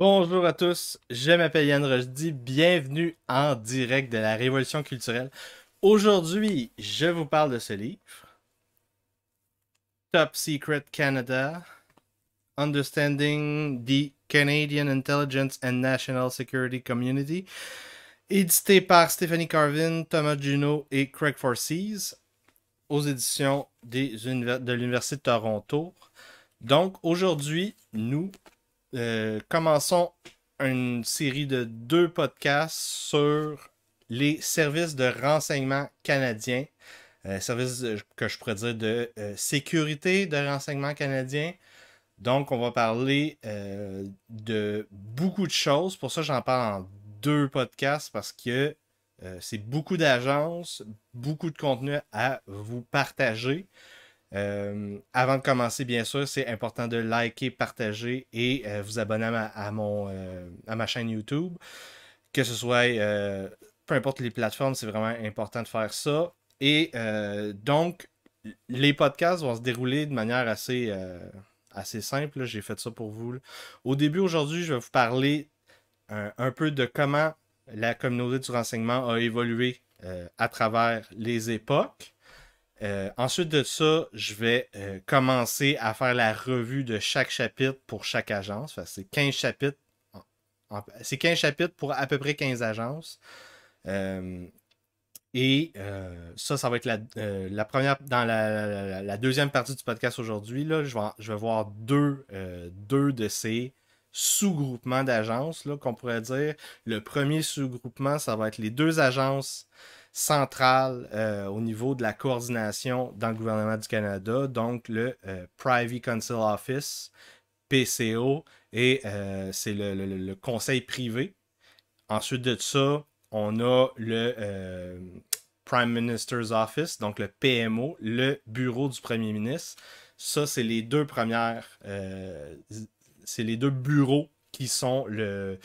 Bonjour à tous, je m'appelle Yann Rochdi, bienvenue en direct de la Révolution culturelle. Aujourd'hui, je vous parle de ce livre, Top Secret Canada, Understanding the Canadian Intelligence and National Security Community, édité par Stephanie Carvin, Thomas Juno et Craig Forces aux éditions de l'Université de Toronto. Donc aujourd'hui, nous euh, commençons une série de deux podcasts sur les services de renseignement canadiens. Euh, services euh, que je pourrais dire de sécurité de renseignement canadien. Donc, on va parler de beaucoup de choses. Pour ça, j'en parle en deux podcasts parce que c'est beaucoup d'agences, beaucoup de contenu à vous partager. Euh, avant de commencer, bien sûr, c'est important de liker, partager et euh, vous abonner euh, à ma, chaîne YouTube. Que ce soit, peu importe les plateformes, c'est vraiment important de faire ça. Et donc, les podcasts vont se dérouler de manière assez, simple. J'ai fait ça pour vous. Au début, aujourd'hui, je vais vous parler un, peu de comment la communauté du renseignement a évolué à travers les époques. Euh, ensuite de ça, je vais euh, commencer à faire la revue de chaque chapitre pour chaque agence. c'est 15 chapitres. C'est 15 chapitres pour à peu près 15 agences. Euh, et ça, ça va être la, première. Dans la, deuxième partie du podcast aujourd'hui, je vais, je vais voir deux, deux de ces sous-groupements d'agences qu'on pourrait dire. Le premier sous-groupement, ça va être les deux agences centrale euh, au niveau de la coordination dans le gouvernement du Canada, donc le euh, Privy Council Office, PCO, et euh, c'est le, conseil privé. Ensuite de ça, on a le Prime Minister's Office, donc le PMO, le bureau du Premier ministre. Ça, c'est les deux premières, c'est les deux bureaux qui sont le,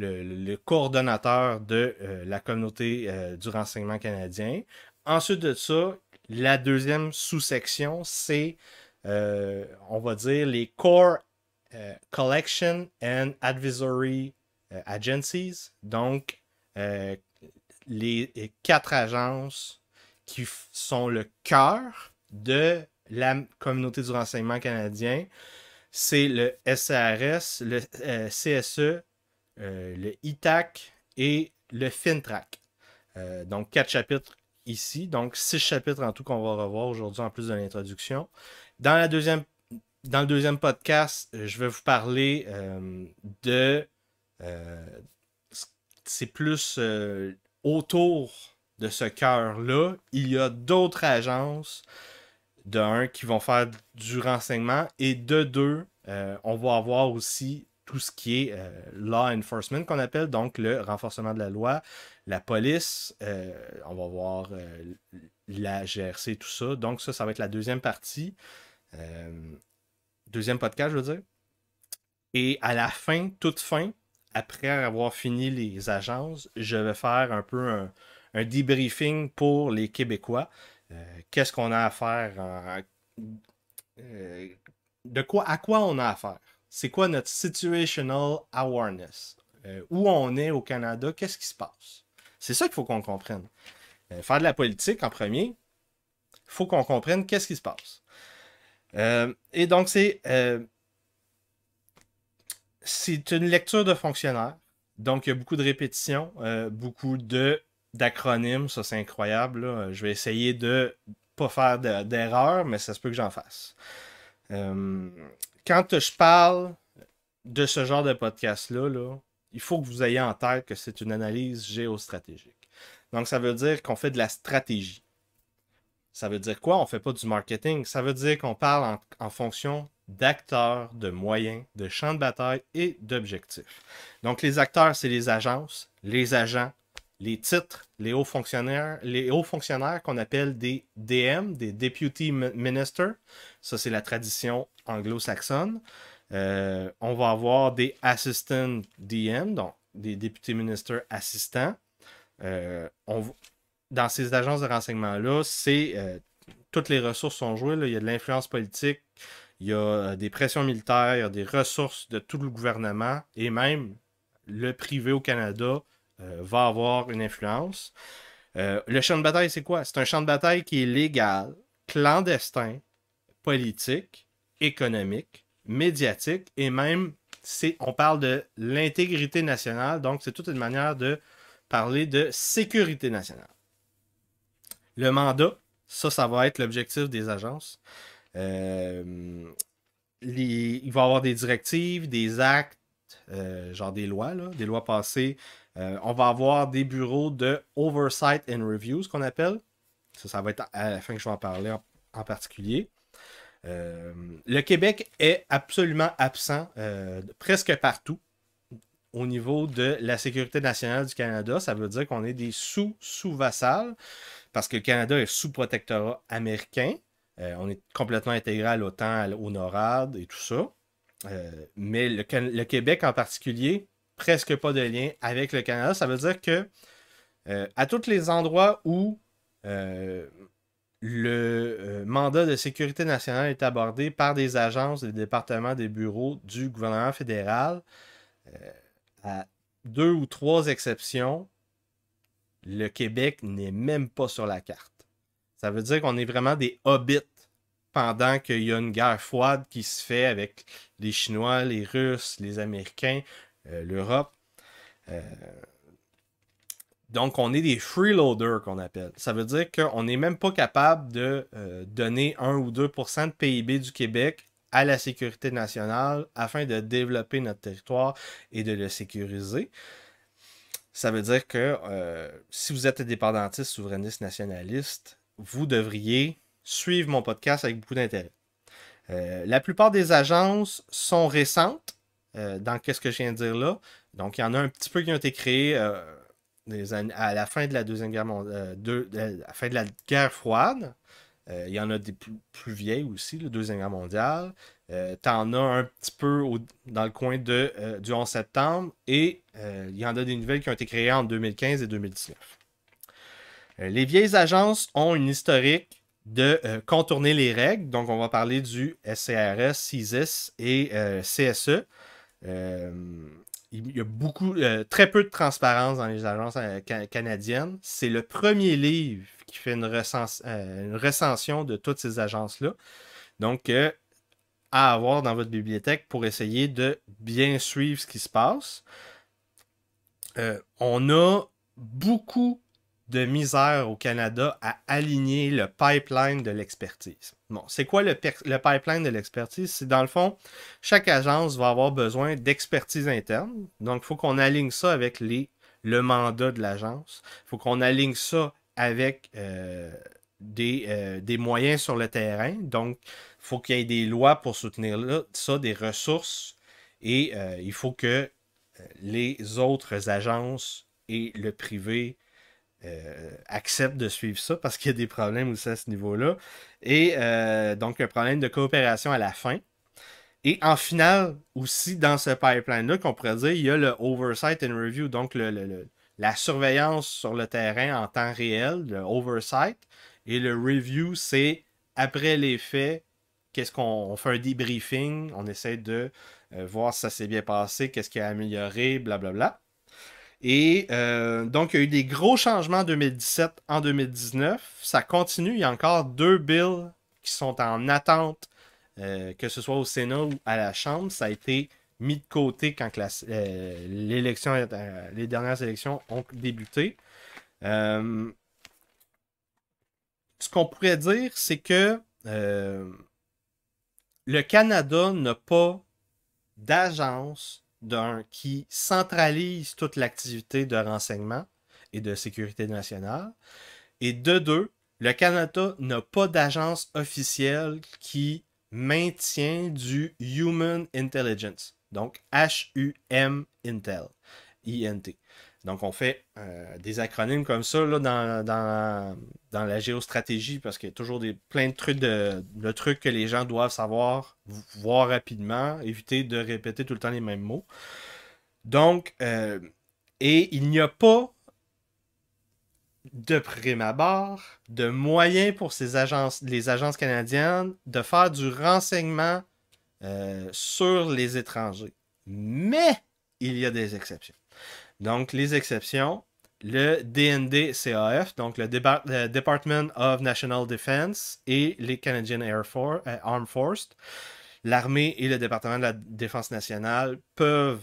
le, coordonnateur de euh, la communauté euh, du renseignement canadien. Ensuite de ça, la deuxième sous-section, c'est, euh, on va dire, les Core Collection and Advisory Agencies. Donc, les quatre agences qui sont le cœur de la communauté du renseignement canadien. C'est le SARS, le CSE, euh, le ITAC e et le FinTrack. Euh, donc, quatre chapitres ici. Donc, six chapitres en tout qu'on va revoir aujourd'hui en plus de l'introduction. Dans, dans le deuxième podcast, euh, je vais vous parler de. c'est plus autour de ce cœur-là. Il y a d'autres agences, de un, qui vont faire du renseignement et de deux, on va avoir aussi tout ce qui est euh, law enforcement qu'on appelle, donc le renforcement de la loi, la police, euh, on va voir euh, la GRC, tout ça. Donc ça, ça va être la deuxième partie, deuxième podcast, je veux dire. Et à la fin, toute fin, après avoir fini les agences, je vais faire un peu un, debriefing pour les Québécois. Qu'est-ce qu'on a à faire? de quoi, à quoi on a affaire? c'est quoi notre situational awareness? Euh, où on est au Canada, qu'est-ce qui se passe? C'est ça qu'il faut qu'on comprenne. Euh, faire de la politique en premier, il faut qu'on comprenne qu'est-ce qui se passe. Euh, et donc, c'est, c'est une lecture de fonctionnaire. Donc, il y a beaucoup de répétitions, beaucoup de, d'acronymes. Ça, c'est incroyable. Je vais essayer de ne pas faire d'erreur, d'erreurs, mais ça se peut que j'en fasse quand je parle de ce genre de podcast-là, il faut que vous ayez en tête que c'est une analyse géostratégique. Donc, ça veut dire qu'on fait de la stratégie. Ça veut dire quoi? On ne fait pas du marketing. Ça veut dire qu'on parle en fonction d'acteurs, de moyens, de champs de bataille et d'objectifs. Donc, les acteurs, c'est les agences, les agents, les titres, les hauts fonctionnaires, les hauts fonctionnaires qu'on appelle des DM, des Deputy Minister. Ça, c'est la tradition anglo-saxonne. Euh, on va avoir des Assistant DM, donc des députés ministers assistants. Euh, dans ces agences de renseignement-là, c'est euh, toutes les ressources sont jouées. Il y a de l'influence politique, il y a des pressions militaires, il y a des ressources de tout le gouvernement et même le privé au Canada euh, va avoir une influence. Euh, le champ de bataille, c'est quoi? C'est un champ de bataille qui est légal, clandestin, politique, économique, médiatique et même on parle de l'intégrité nationale, donc c'est toute une manière de parler de sécurité nationale. Le mandat, ça, ça va être l'objectif des agences. Euh, il va y avoir des directives, des actes, genre des lois, des lois passées euh, on va avoir des bureaux de oversight and review, ce qu'on appelle. Ça, ça va être à la fin que je vais en parler en, particulier. Euh, le Québec est absolument absent euh, presque partout au niveau de la sécurité nationale du Canada. Ça veut dire qu'on est des sous-sous-vassals parce que le Canada est sous protectorat américain. on est complètement intégré à l'OTAN, au NORAD et tout ça. mais le, Québec en particulier presque pas de lien avec le Canada. Ça veut dire que euh, à tous les endroits où euh, le euh, mandat de sécurité nationale est abordé par des agences, des départements, des bureaux du gouvernement fédéral, à deux ou trois exceptions, le Québec n'est même pas sur la carte. Ça veut dire qu'on est vraiment des hobbits pendant qu'il y a une guerre froide qui se fait avec les Chinois, les Russes, les Américains. Euh, l'Europe. Euh, donc, on est des freeloaders qu'on appelle. Ça veut dire qu'on n'est même pas capable de euh, donner 1 ou 2 de PIB du Québec à la sécurité nationale afin de développer notre territoire et de le sécuriser. Ça veut dire que si vous êtes indépendantiste, souverainiste, nationaliste, vous devriez suivre mon podcast avec beaucoup d'intérêt. la plupart des agences sont récentes. Euh, dans qu'est-ce que je viens de dire là. Donc, il y en a un petit peu qui ont été créés euh, à la fin de la Deuxième Guerre mondiale, à euh, la fin de la guerre froide. Il y en a des plus, vieilles aussi, la Deuxième Guerre mondiale. T'en as un petit peu dans le coin du 11 septembre et il y en a des nouvelles qui ont été créées en 2015 et 2019. les vieilles agences ont une historique de contourner les règles. Donc, on va parler du SCRS, CISIS et CSE. Euh, il y a beaucoup, euh, très peu de transparence dans les agences euh, canadiennes. C'est le premier livre qui fait une, une recension de toutes ces agences-là. Donc, à avoir dans votre bibliothèque pour essayer de bien suivre ce qui se passe. on a beaucoup de misère au Canada à aligner le pipeline de l'expertise. Bon, c'est quoi le, pipeline de l'expertise? C'est dans le fond, chaque agence va avoir besoin d'expertise interne. Donc, il faut qu'on aligne ça avec les, le mandat de l'agence. Il faut qu'on aligne ça avec euh, euh, des, moyens sur le terrain. Donc, il faut qu'il y ait des lois pour soutenir ça, des ressources. Et euh, il faut que les autres agences et le privé euh, accepte de suivre ça parce qu'il y a des problèmes aussi à ce niveau-là. Et euh, donc, un problème de coopération à la fin. Et en final, aussi dans ce pipeline-là, qu'on pourrait dire, il y a le oversight and review, donc la surveillance sur le terrain en temps réel, le oversight. Et le review, c'est après les faits, qu'est-ce qu'on fait un debriefing, on essaie de euh, voir si ça s'est bien passé, qu'est-ce qui a amélioré, blablabla. Et euh, donc, il y a eu des gros changements en 2017, en 2019. Ça continue. Il y a encore deux bills qui sont en attente, euh, que ce soit au Sénat ou à la Chambre. Ça a été mis de côté quand euh, l'élection, les dernières élections ont débuté. ce qu'on pourrait dire, c'est que le Canada n'a pas d'agence d'un qui centralise toute l'activité de renseignement et de sécurité nationale, et de deux, le Canada n'a pas d'agence officielle qui maintient du Human Intelligence, donc H-U-M Intel, I-N-T. Donc, on fait euh, des acronymes comme ça dans, la géostratégie parce qu'il y a toujours des, plein de trucs, de, trucs que les gens doivent savoir, voir rapidement, éviter de répéter tout le temps les mêmes mots. Donc, euh, et il n'y a pas de prime abord, de moyens pour ces agences, les agences canadiennes de faire du renseignement euh, sur les étrangers. Mais il y a des exceptions. Donc, les exceptions, le DND-CAF, donc le, euh, Department of National Defense et les Canadian Air Force, euh, Armed Forces, l'armée et le département de la défense nationale peuvent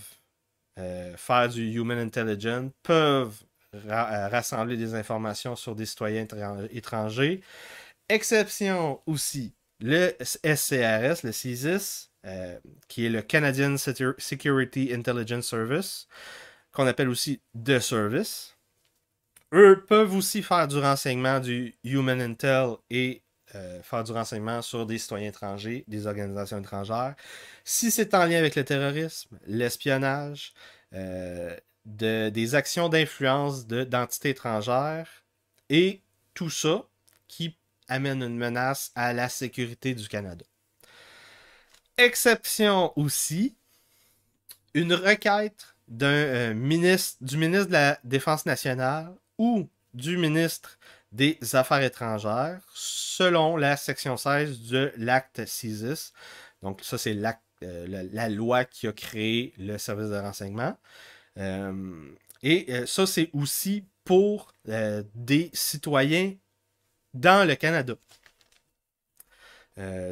euh, faire du human intelligence, peuvent rassembler des informations sur des citoyens étrangers. Exception aussi, le SCRS, le CISIS, qui est le Canadian Security Intelligence Service, qu'on appelle aussi de service. Eux peuvent aussi faire du renseignement du Human Intel et euh, faire du renseignement sur des citoyens étrangers, des organisations étrangères. Si c'est en lien avec le terrorisme, l'espionnage, euh, de, des actions d'influence d'entités étrangères et tout ça qui amène une menace à la sécurité du Canada. Exception aussi, une requête d'un euh, ministre, du ministre de la Défense nationale ou du ministre des Affaires étrangères, selon la section 16 de l'acte CISIS. Donc, ça, c'est euh, la, loi qui a créé le service de renseignement. Euh, et ça, c'est aussi pour des citoyens dans le Canada.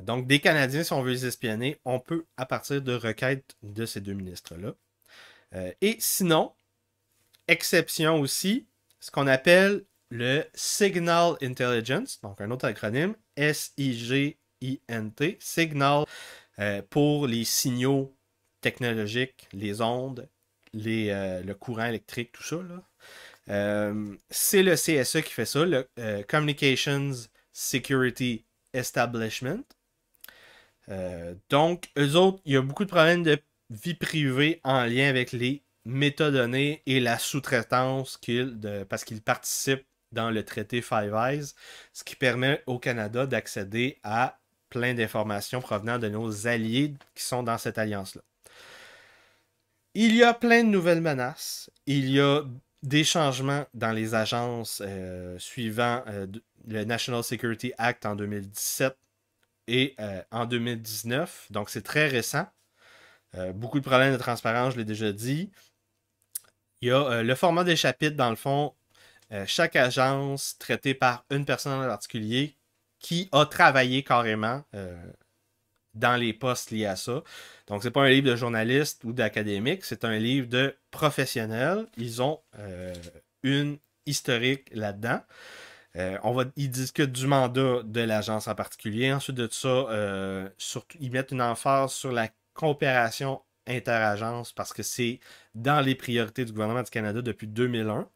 donc, des Canadiens, si on veut les espionner, on peut à partir de requêtes de ces deux ministres-là. Euh, et sinon, exception aussi, ce qu'on appelle le Signal Intelligence, donc un autre acronyme, S-I-G-I-N-T, Signal euh, pour les signaux technologiques, les ondes, les, euh, le courant électrique, tout ça. c'est le CSE qui fait ça, le Communications Security Establishment. donc, eux autres, il y a beaucoup de problèmes de vie privée en lien avec les métadonnées et la sous-traitance qu'il parce qu'il participent dans le traité Five Eyes, ce qui permet au Canada d'accéder à plein d'informations provenant de nos alliés qui sont dans cette alliance-là. Il y a plein de nouvelles menaces. Il y a des changements dans les agences euh, suivant euh, le National Security Act en 2017 et euh, en 2019. Donc, c'est très récent. Euh, beaucoup de problèmes de transparence, je l'ai déjà dit. Il y a euh, le format des chapitres, dans le fond, euh, chaque agence traitée par une personne en particulier qui a travaillé carrément dans les postes liés à ça. Donc, ce n'est pas un livre de journaliste ou d'académique, c'est un livre de professionnels. Ils ont une historique là-dedans. on va, ils discutent du mandat de l'agence en particulier. Ensuite de ça, surtout, ils mettent une emphase sur la coopération interagence parce que c'est dans les priorités du gouvernement du Canada depuis 2001.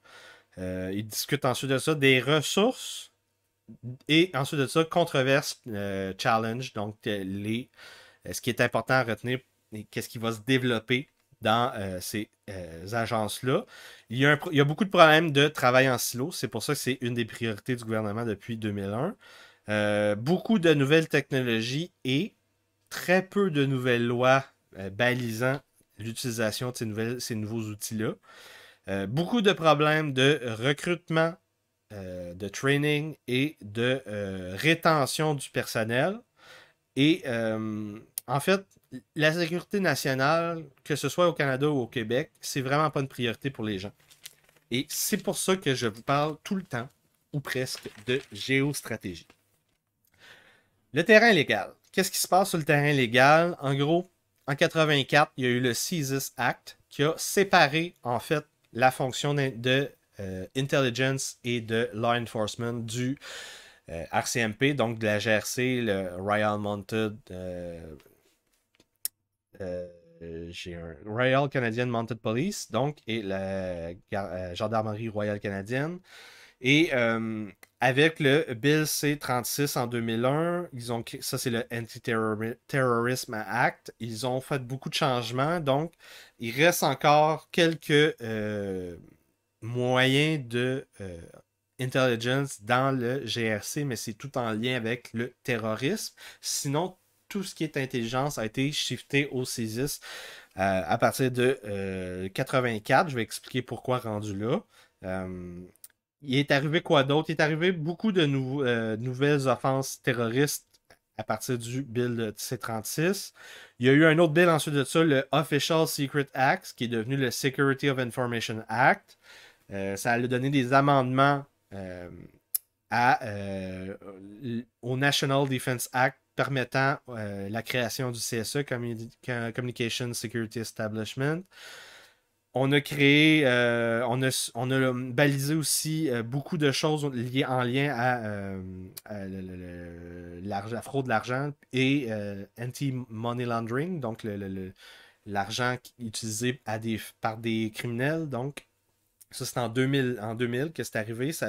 Euh, ils discutent ensuite de ça des ressources et ensuite de ça controverse euh, challenge, donc euh, les, euh, ce qui est important à retenir et qu'est-ce qui va se développer dans ces agences-là. Il, il y a beaucoup de problèmes de travail en silo, c'est pour ça que c'est une des priorités du gouvernement depuis 2001. beaucoup de nouvelles technologies et très peu de nouvelles lois euh, balisant l'utilisation de ces, nouveaux outils-là. Euh, beaucoup de problèmes de recrutement, euh, de training et de rétention du personnel. Et en fait, la sécurité nationale, que ce soit au Canada ou au Québec, c'est vraiment pas une priorité pour les gens. Et c'est pour ça que je vous parle tout le temps, ou presque, de géostratégie. Le terrain légal. Qu'est-ce qui se passe sur le terrain légal? En gros, en 84, il y a eu le CSIS Act qui a séparé, en fait, la fonction de euh, intelligence et de law enforcement du euh, RCMP, donc de la GRC, le Royal Mounted. Euh, Royal Canadian Mounted Police, donc, et la Gendarmerie Royale Canadienne. Et euh, avec le Bill C-36 en 2001, ils ont, ça c'est le Anti-Terrorism Act, ils ont fait beaucoup de changements, donc il reste encore quelques euh, moyens de euh, intelligence dans le GRC, mais c'est tout en lien avec le terrorisme. Sinon, tout ce qui est intelligence a été shifté au CISIS à partir de 84. Je vais expliquer pourquoi rendu là il est arrivé quoi d'autre? Il est arrivé beaucoup de euh, nouvelles offenses terroristes à partir du Bill euh, C-36. Il y a eu un autre bill ensuite de ça, le Official Secret Act, qui est devenu le Security of Information Act. Euh, ça a donné des amendements au National Defense Act permettant la création du CSE, Communication Security Establishment. On a créé, euh, on, a, on, euh, balisé aussi euh, beaucoup de choses liées en lien à, la fraude de l'argent et anti-money laundering, donc l'argent utilisé à par des criminels. Donc, ça, c'est en 2000, en 2000 que c'est arrivé. Ça,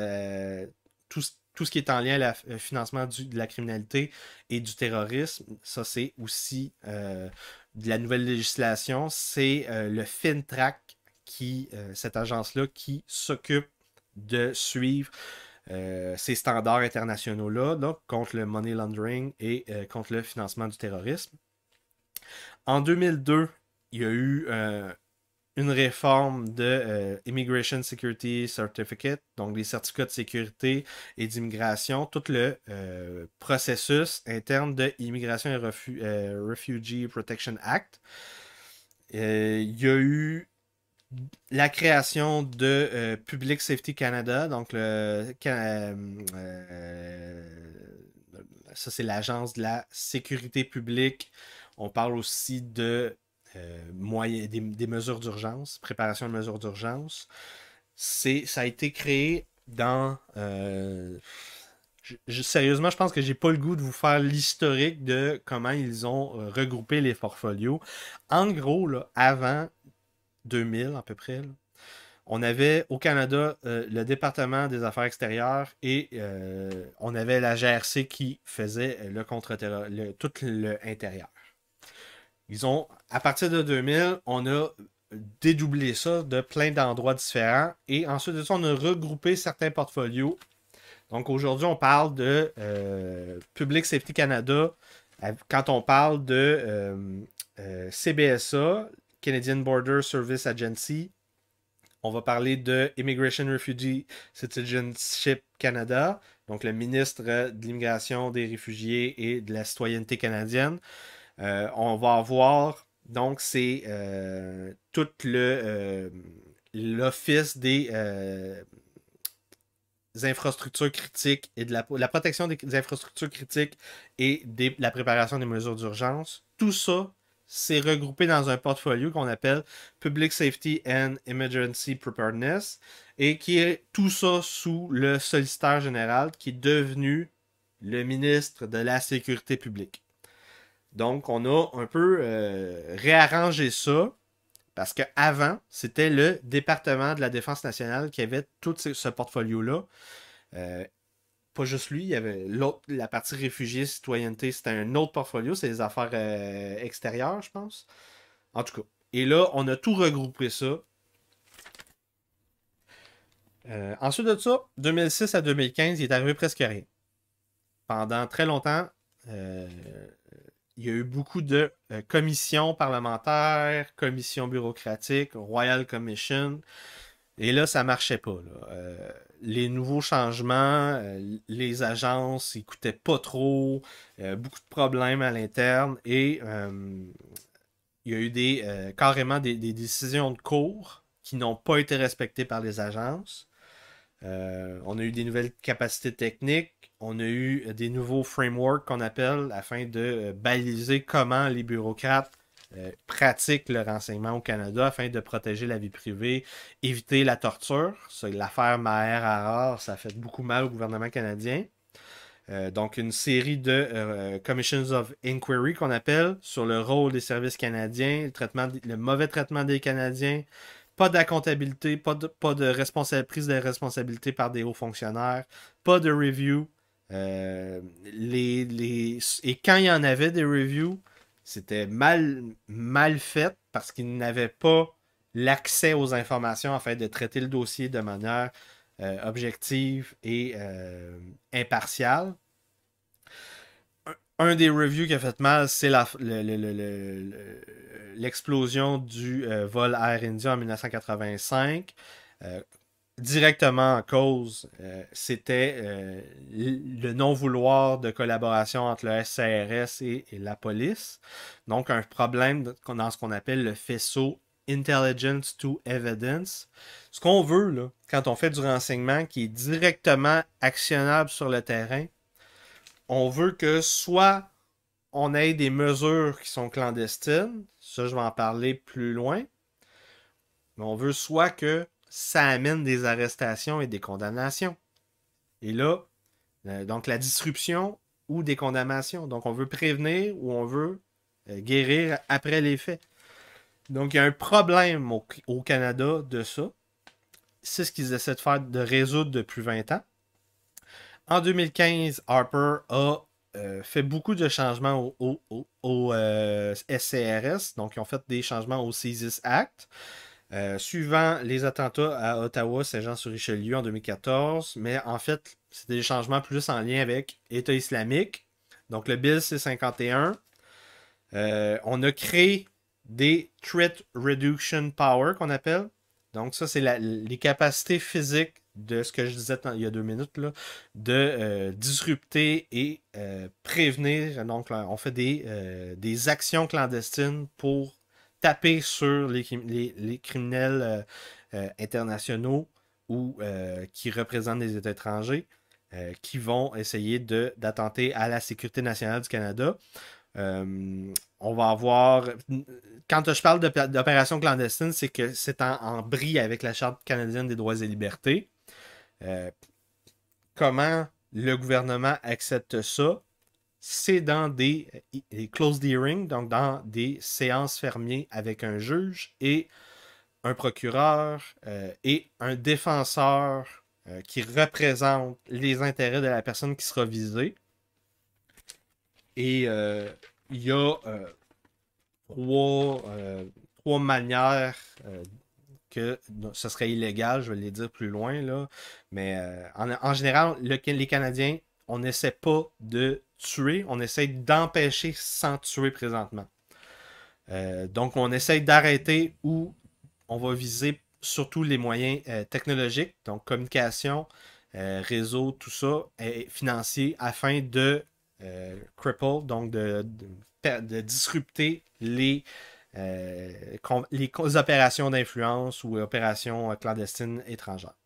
tout, ce qui est en lien à financement de la criminalité et du terrorisme, ça, c'est aussi de la nouvelle législation, c'est le FinTrack euh, cette agence-là qui s'occupe de suivre euh, ces standards internationaux-là, contre le money laundering et euh, contre le financement du terrorisme. En 2002, il y a eu une réforme de Immigration Security Certificate, donc les certificats de sécurité et d'immigration, tout le processus interne de Immigration et Refugee Protection Act. Il y a eu la création de euh, Public Safety Canada, donc euh, euh, ça c'est l'agence de la sécurité publique. On parle aussi de moyens, des, mesures d'urgence, préparation de mesures d'urgence. C'est, ça a été créé dans sérieusement, je pense que j'ai pas le goût de vous faire l'historique de comment ils ont regroupé les portfolios. En gros, avant, 2000 à peu près. On avait au Canada euh, le département des affaires extérieures et euh, on avait la GRC qui faisait euh, le contre terrorisme tout l'intérieur. Ils ont, à partir de 2000, on a dédoublé ça de plein d'endroits différents et ensuite de ça, on a regroupé certains portfolios. Donc aujourd'hui, on parle de Public Safety Canada, quand on parle de CBSA, Canadian Border Service Agency. On va parler de Immigration Refugee Citizenship Canada, donc le ministre de l'Immigration, des Réfugiés et de la Citoyenneté canadienne. Euh, on va avoir, donc, c'est euh, tout le euh, l'Office des infrastructures critiques et de la, protection des, infrastructures critiques et de la préparation des mesures d'urgence. Tout ça c'est regroupé dans un portfolio qu'on appelle Public Safety and Emergency Preparedness et qui est tout ça sous le solliciteur général qui est devenu le ministre de la Sécurité publique. Donc, on a un peu euh, réarrangé ça parce qu'avant, c'était le département de la Défense nationale qui avait tout ce portfolio-là. Euh, juste lui, il y avait l'autre, la partie réfugiés, citoyenneté, c'était un autre portfolio, c'est les affaires euh, extérieures, je pense. En tout cas. Et là, on a tout regroupé ça. Euh, ensuite de ça, 2006 à 2015, il est arrivé presque rien. Pendant très longtemps, euh, il y a eu beaucoup de commissions parlementaires, commissions bureaucratiques, Royal Commission. Et là, ça marchait pas. Euh, les nouveaux changements, euh, les agences, ils coûtaient pas trop, euh, beaucoup de problèmes à l'interne et il y a eu des, carrément des, décisions de cours qui n'ont pas été respectées par les agences. on a eu des nouvelles capacités techniques, on a eu des nouveaux frameworks qu'on appelle afin de baliser comment les bureaucrates euh, pratique le renseignement au Canada afin de protéger la vie privée, éviter la torture. L'affaire Maher Arar, ça a fait beaucoup mal au gouvernement canadien. Euh, donc, une série de euh, commissions of inquiry qu'on appelle sur le rôle des services canadiens, le, traitement, le mauvais traitement des Canadiens, pas d'accountabilité, pas de, prise de responsabilité par des hauts fonctionnaires, pas de review. Et quand il y en avait des reviews, c'était mal, mal fait parce qu'ils n'avaient pas l'accès aux informations en fait de traiter le dossier de manière euh, objective et euh, impartiale. Un, des reviews qui a fait mal, c'est l'explosion du euh, vol Air India en 1985, directement en cause, euh, c'était euh, le non-vouloir de collaboration entre le SCRS et, la police. Donc, un problème dans ce qu'on appelle le faisceau intelligence to evidence. Ce qu'on veut, là, quand on fait du renseignement qui est directement actionnable sur le terrain, on veut que soit on ait des mesures qui sont clandestines, ça je vais en parler plus loin, mais on veut soit que ça amène des arrestations et des condamnations. Et là, euh, donc la disruption ou des condamnations. Donc on veut prévenir ou on veut euh, guérir après les faits. Donc il y a un problème au, Canada de ça. C'est ce qu'ils essaient de faire, de résoudre depuis 20 ans. En 2015, Harper a euh, fait beaucoup de changements au, SCRS. Donc, ils ont fait des changements au CISIS Act. Euh, suivant les attentats à Ottawa, Saint-Jean-sur-Richelieu en 2014, mais en fait, c'était des changements plus en lien avec État islamique. Donc le Bill C-51. Euh, on a créé des Threat Reduction Power qu'on appelle. Donc ça, c'est les capacités physiques de ce que je disais il y a deux minutes, de euh, disrupter et prévenir. Donc on fait des, des actions clandestines pour taper sur les, criminels euh, euh, internationaux ou euh, qui représentent des États étrangers qui vont essayer d'attenter à la sécurité nationale du Canada. on va avoir. Quand je parle d'opération clandestine, c'est que c'est en, en, bris avec la Charte canadienne des droits et libertés. comment le gouvernement accepte ça? c'est dans des, euh, close closed hearings, donc dans des séances fermées avec un juge et un procureur euh, et un défenseur euh, qui représente les intérêts de la personne qui sera visée. Et il y a trois, trois, manières que ce serait illégal, je vais les dire plus loin, là. mais en, général, les Canadiens on n'essaie pas de tuer, on essaie d'empêcher sans tuer présentement. Euh, donc, on essaie d'arrêter ou on va viser surtout les moyens euh, technologiques, donc communication, euh, réseau, tout ça, et financier, afin de cripple, donc de, disrupter les, les opérations d'influence ou opérations clandestines étrangères.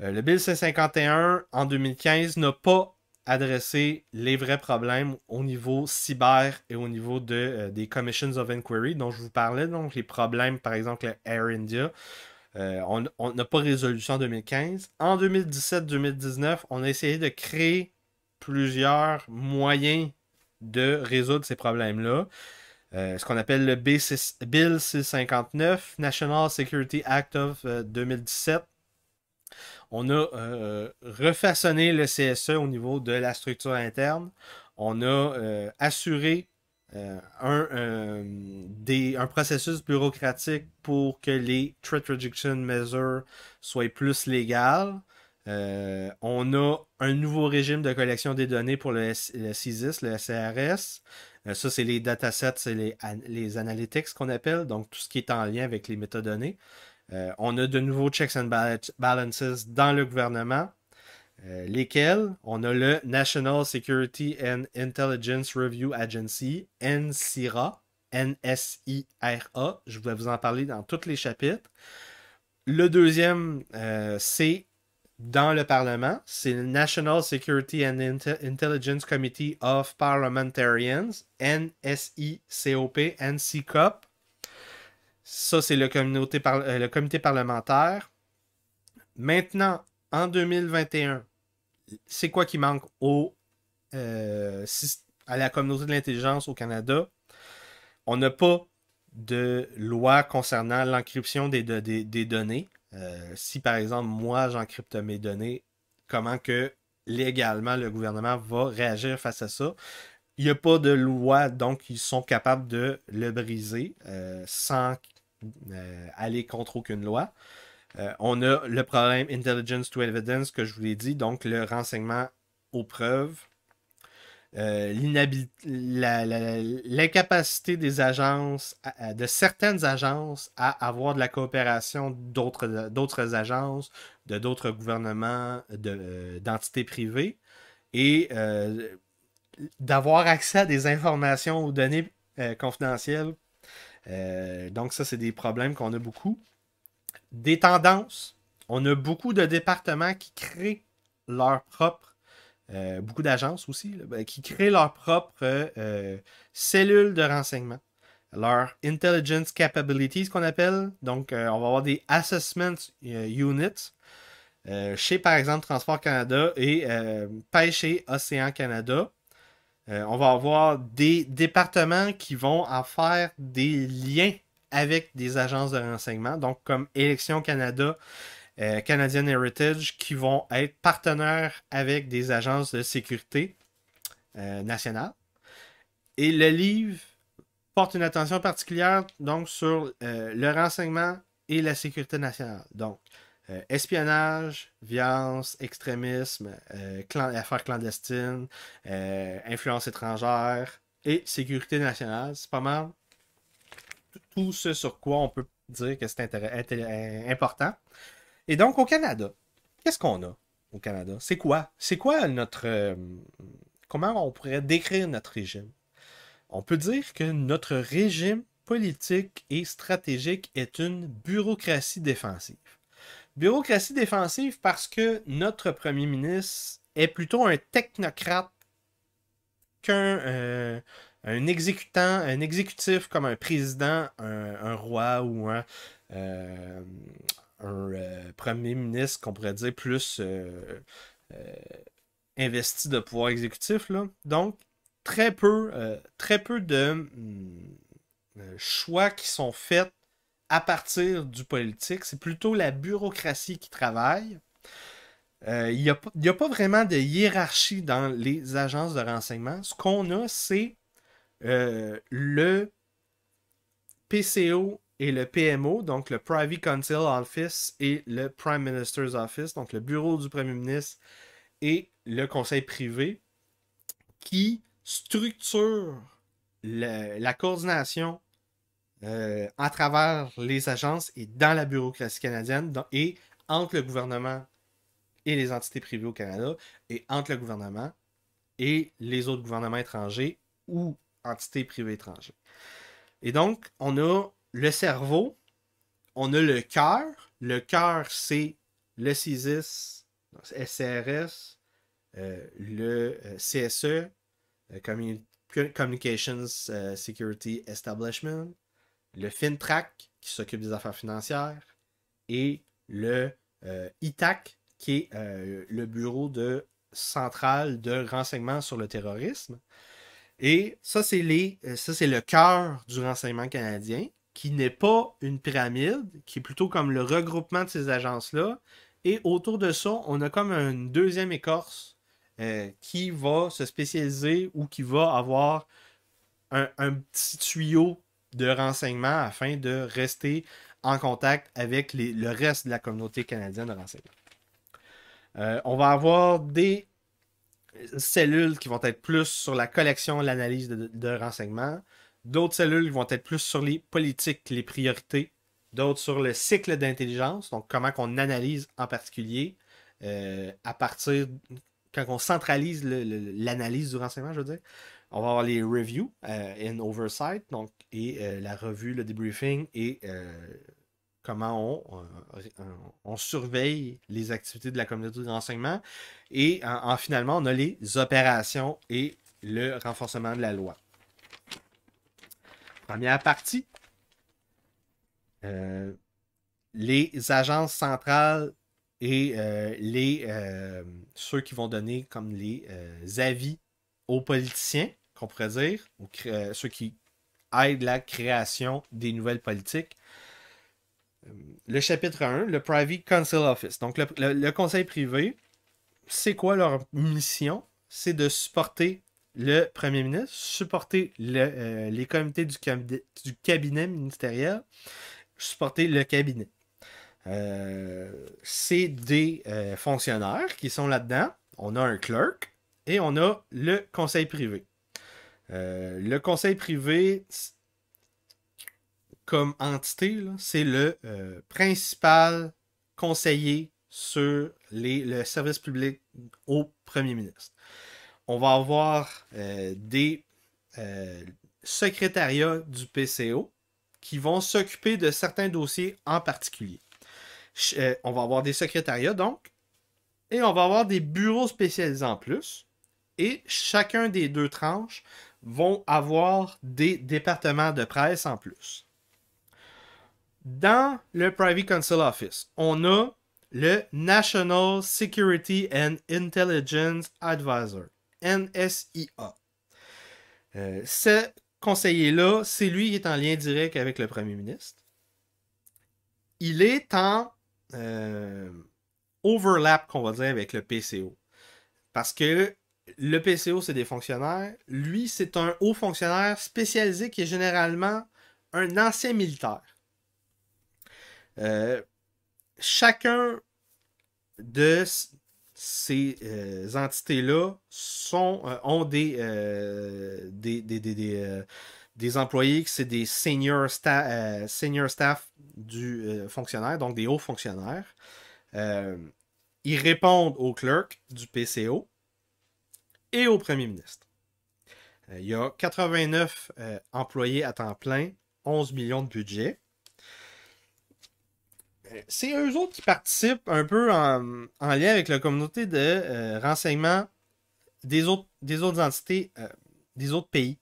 Euh, le Bill C-51 en 2015 n'a pas adressé les vrais problèmes au niveau cyber et au niveau de, euh, des commissions of inquiry dont je vous parlais, donc les problèmes par exemple Air India. Euh, on n'a pas résolu ça en 2015. En 2017-2019, on a essayé de créer plusieurs moyens de résoudre ces problèmes-là. ce qu'on appelle le Bill C-59, National Security Act of 2017, on a euh, refaçonné le CSE au niveau de la structure interne. On a euh, assuré euh, un, processus bureaucratique pour que les threat reduction measures soient plus légales. on a un nouveau régime de collection des données pour le, CISIS, le CRS. ça, c'est les datasets, c'est les, les, analytics qu'on appelle, donc tout ce qui est en lien avec les métadonnées. Euh, on a de nouveaux checks and balances dans le gouvernement, euh, lesquels on a le National Security and Intelligence Review Agency, NSIRA, N-S-I-R-A. Je vais vous en parler dans tous les chapitres. Le deuxième, euh, c'est dans le Parlement, c'est le National Security and Intelligence Committee of Parliamentarians, NSICOP, NCCOP. Ça, c'est le, communauté par... Euh, le comité parlementaire. Maintenant, en 2021, c'est quoi qui manque au, euh, à la communauté de l'intelligence au Canada? On n'a pas de loi concernant l'encryption des, des, données. Euh, si par exemple, moi, j'encrypte mes données, comment que légalement le gouvernement va réagir face à ça? Il n'y a pas de loi, donc ils sont capables de le briser euh, sans euh, aller contre aucune loi. Euh, on a le problème intelligence to evidence que je vous l'ai dit, donc le renseignement aux preuves. Euh, l'incapacité des agences, de certaines agences, à avoir de la coopération d'autres agences, de d'autres gouvernements, d'entités privées, et d'avoir accès à des informations ou données confidentielles euh, donc ça, c'est des problèmes qu'on a beaucoup. Des tendances. On a beaucoup de départements qui créent leur propre, euh, beaucoup d'agences aussi, ben, qui créent leur propres cellules cellule de renseignement, leur intelligence capabilities qu'on appelle. Donc, euh, on va avoir des assessment units. chez par exemple Transport Canada et pêche et Océan Canada, euh, on va avoir des départements qui vont en faire des liens avec des agences de renseignement, donc comme Élections Canada, euh, Canadian Heritage, qui vont être partenaires avec des agences de sécurité nationale. Euh, nationales. Et le livre porte une attention particulière donc sur le renseignement et la sécurité nationale. Donc, euh, espionnage, violence, extrémisme, euh, affaires clandestines, euh, influence étrangère et sécurité nationale. C'est pas mal tout ce sur quoi on peut dire que c'est important. Et donc, au Canada, qu'est-ce qu'on a au Canada? C'est quoi? C'est quoi notre... comment on pourrait décrire notre régime? On peut dire que notre régime politique et stratégique est une bureaucratie défensive. Bureaucratie défensive parce que notre premier ministre est plutôt un technocrate qu'un euh, un exécutant, un exécutif comme un président, un, roi ou un, euh, euh, premier ministre qu'on pourrait dire plus investi de pouvoir exécutif. Là. Donc, très peu, très peu de hmm, choix qui sont faits à partir du politique. C'est plutôt la bureaucratie qui travaille. Euh, il n'y a, pas vraiment de hiérarchie dans les agences de renseignement. Ce qu'on a, c'est euh, le PCO et le PMO, donc le Privy Council Office et le Prime Minister's Office, donc le bureau du Premier ministre et le conseil privé, qui structurent la coordination euh, à travers les agences et dans la bureaucratie canadienne et entre le gouvernement et les entités privées au Canada et entre le gouvernement et les autres gouvernements étrangers ou entités privées étrangères. Et donc, on a le cerveau, on a le cœur. Le cœur, c'est le CISIS, SRS euh, le euh, CSE, euh, Communications Security Establishment, le FinTrack, qui s'occupe des affaires financières, et le euh, ITAC, qui est euh, le bureau de central de renseignement sur le terrorisme. Et ça, c'est les, euh, ça, c'est le cœur du renseignement canadien, qui n'est pas une pyramide, qui est plutôt comme le regroupement de ces agences-là. Et autour de ça, on a comme une deuxième écorce qui va se spécialiser ou qui va avoir un, un petit tuyau de renseignement afin de rester en contact avec le reste de la communauté canadienne de renseignement. Euh, on va avoir des cellules qui vont être plus sur la collection, l'analyse de, renseignement. renseignements, d'autres cellules qui vont être plus sur les politiques, les priorités, d'autres sur le cycle d'intelligence, donc comment on analyse en particulier euh, à partir quand on centralise l'analyse du renseignement, je veux dire, on va avoir les reviews euh, in Oversight, donc, et euh, la revue, le debriefing et euh, comment on, surveille les activités de la communauté de renseignement. Et en, finalement, on a les opérations et le renforcement de la loi. Première partie. les agences centrales et les, ceux qui vont donner comme les avis aux politiciens qu'on pourrait dire, ou euh, ceux qui aident la création des nouvelles politiques. Euh, le chapitre 1, le Private Council Office. Donc, le, conseil privé, c'est quoi leur mission? C'est de supporter le premier ministre, supporter euh, les comités du, du, cabinet ministériel, supporter le cabinet. c'est des fonctionnaires qui sont là-dedans. On a un clerk et on a le conseil privé. Euh, le conseil privé, comme entité, c'est le euh, principal conseiller sur les, le service public au premier ministre. On va avoir euh, des secrétariats du PCO qui vont s'occuper de certains dossiers en particulier. on va avoir des secrétariats, donc, et on va avoir des bureaux spécialisés en plus. Et chacun des deux tranches vont avoir des départements de presse en plus. Dans le Privy Council Office, on a le National Security and Intelligence Advisor, NSIA. Euh, ce conseiller-là, c'est lui qui est en lien direct avec le premier ministre. Il est en euh, overlap, qu'on va dire, avec le PCO. Parce que le PCO, c'est des fonctionnaires. Lui, c'est un haut fonctionnaire spécialisé qui est généralement un ancien militaire. Euh, chacun de ces entités-là ont des, employés qui c'est des seniors euh, senior staff du euh, fonctionnaire, donc des hauts fonctionnaires. ils répondent au clerk du PCO et au premier ministre. Euh, il y a 89 euh, employés à temps plein, 11 millions de budget. Euh, c'est eux autres qui participent un peu en, lien avec la communauté de renseignement des autres, des autres entités, des autres pays.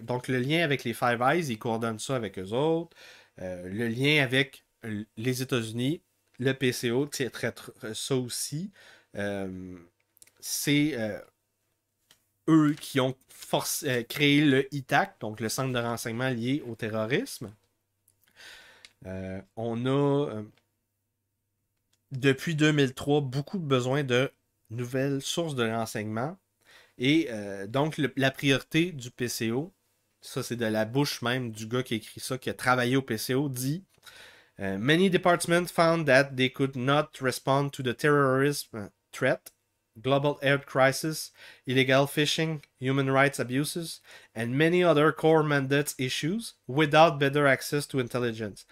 donc, le lien avec les Five Eyes, ils coordonnent ça avec eux autres. le lien avec les États-Unis, le PCO, c'est ça aussi. c'est eux qui ont euh, créé le ITAC, donc le centre de renseignement lié au terrorisme. Euh, on a, euh, depuis 2003, beaucoup de besoin de nouvelles sources de renseignement. Et donc, la priorité du PCO, ça c'est de la bouche même du gars qui a écrit ça, qui a travaillé au PCO, dit Many departments found that they could not respond to the terrorism threat global Air crisis, illegal fishing, human rights abuses, and many other core mandates issues without better access to intelligence.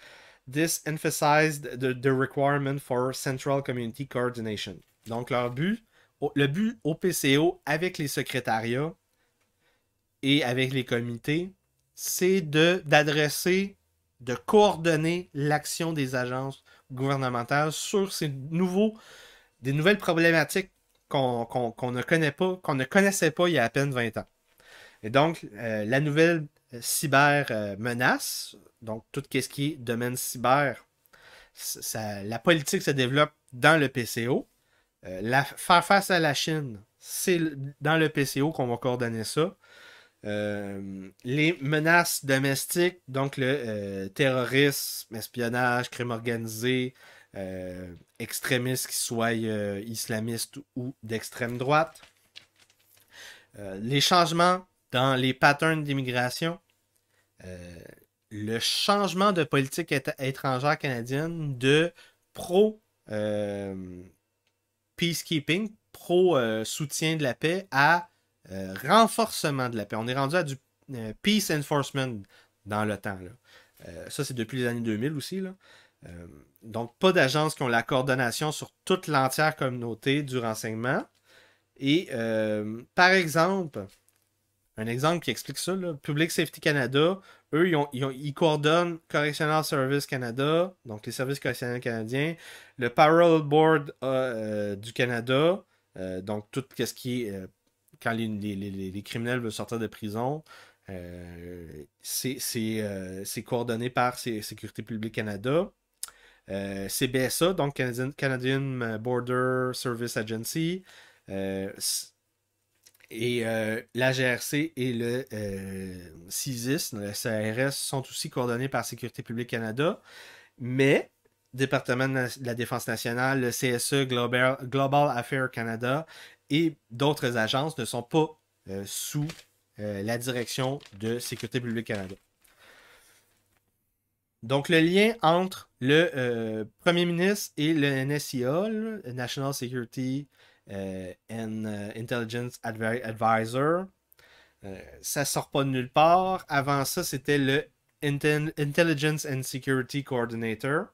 This emphasized the, requirement for central community coordination. Donc, leur but, le but au PCO avec les secrétariats et avec les comités, c'est d'adresser, de, de, coordonner l'action des agences gouvernementales sur ces nouveaux, des nouvelles problématiques qu'on ne connaît pas, qu'on ne connaissait pas il y a à peine 20 ans. Et donc, euh, la nouvelle euh, cyber euh, menace, donc tout ce qui est domaine cyber, la politique se développe dans le PCO. faire face à la Chine, c'est dans le PCO qu'on va coordonner ça. les menaces domestiques, donc le terrorisme, espionnage, crime organisé, euh, extrémistes, qu'ils soient euh, islamistes ou d'extrême droite. Euh, les changements dans les patterns d'immigration, le changement de politique étrangère canadienne de pro peacekeeping, pro soutien de la paix à renforcement de la paix. On est rendu à du peace enforcement dans le temps. ça, c'est depuis les années 2000 aussi. Là. Euh, donc, pas d'agences qui ont la coordination sur toute l'entière communauté du renseignement. Et euh, par exemple, un exemple qui explique ça, Public Safety Canada, eux, ils, coordonnent Correctional Service Canada, donc les services correctionnels canadiens, le Parole Board euh, du Canada, donc tout ce qui est quand les, criminels veulent sortir de prison, c'est coordonné par Sécurité publique Canada. Euh, CBSA, donc Canadian, Border Service Agency, euh, et euh, la GRC et le CISIS, le CRS, sont aussi coordonnés par Sécurité publique Canada, mais Département de la Défense nationale, le CSE, Global, Global Affairs Canada et d'autres agences ne sont pas sous la direction de Sécurité publique Canada. Donc, le lien entre le euh, premier ministre et le NSIA, National Security euh, and euh, Intelligence Advisor, ça ça sort pas de nulle part. Avant ça, c'était le Intelligence and Security Coordinator.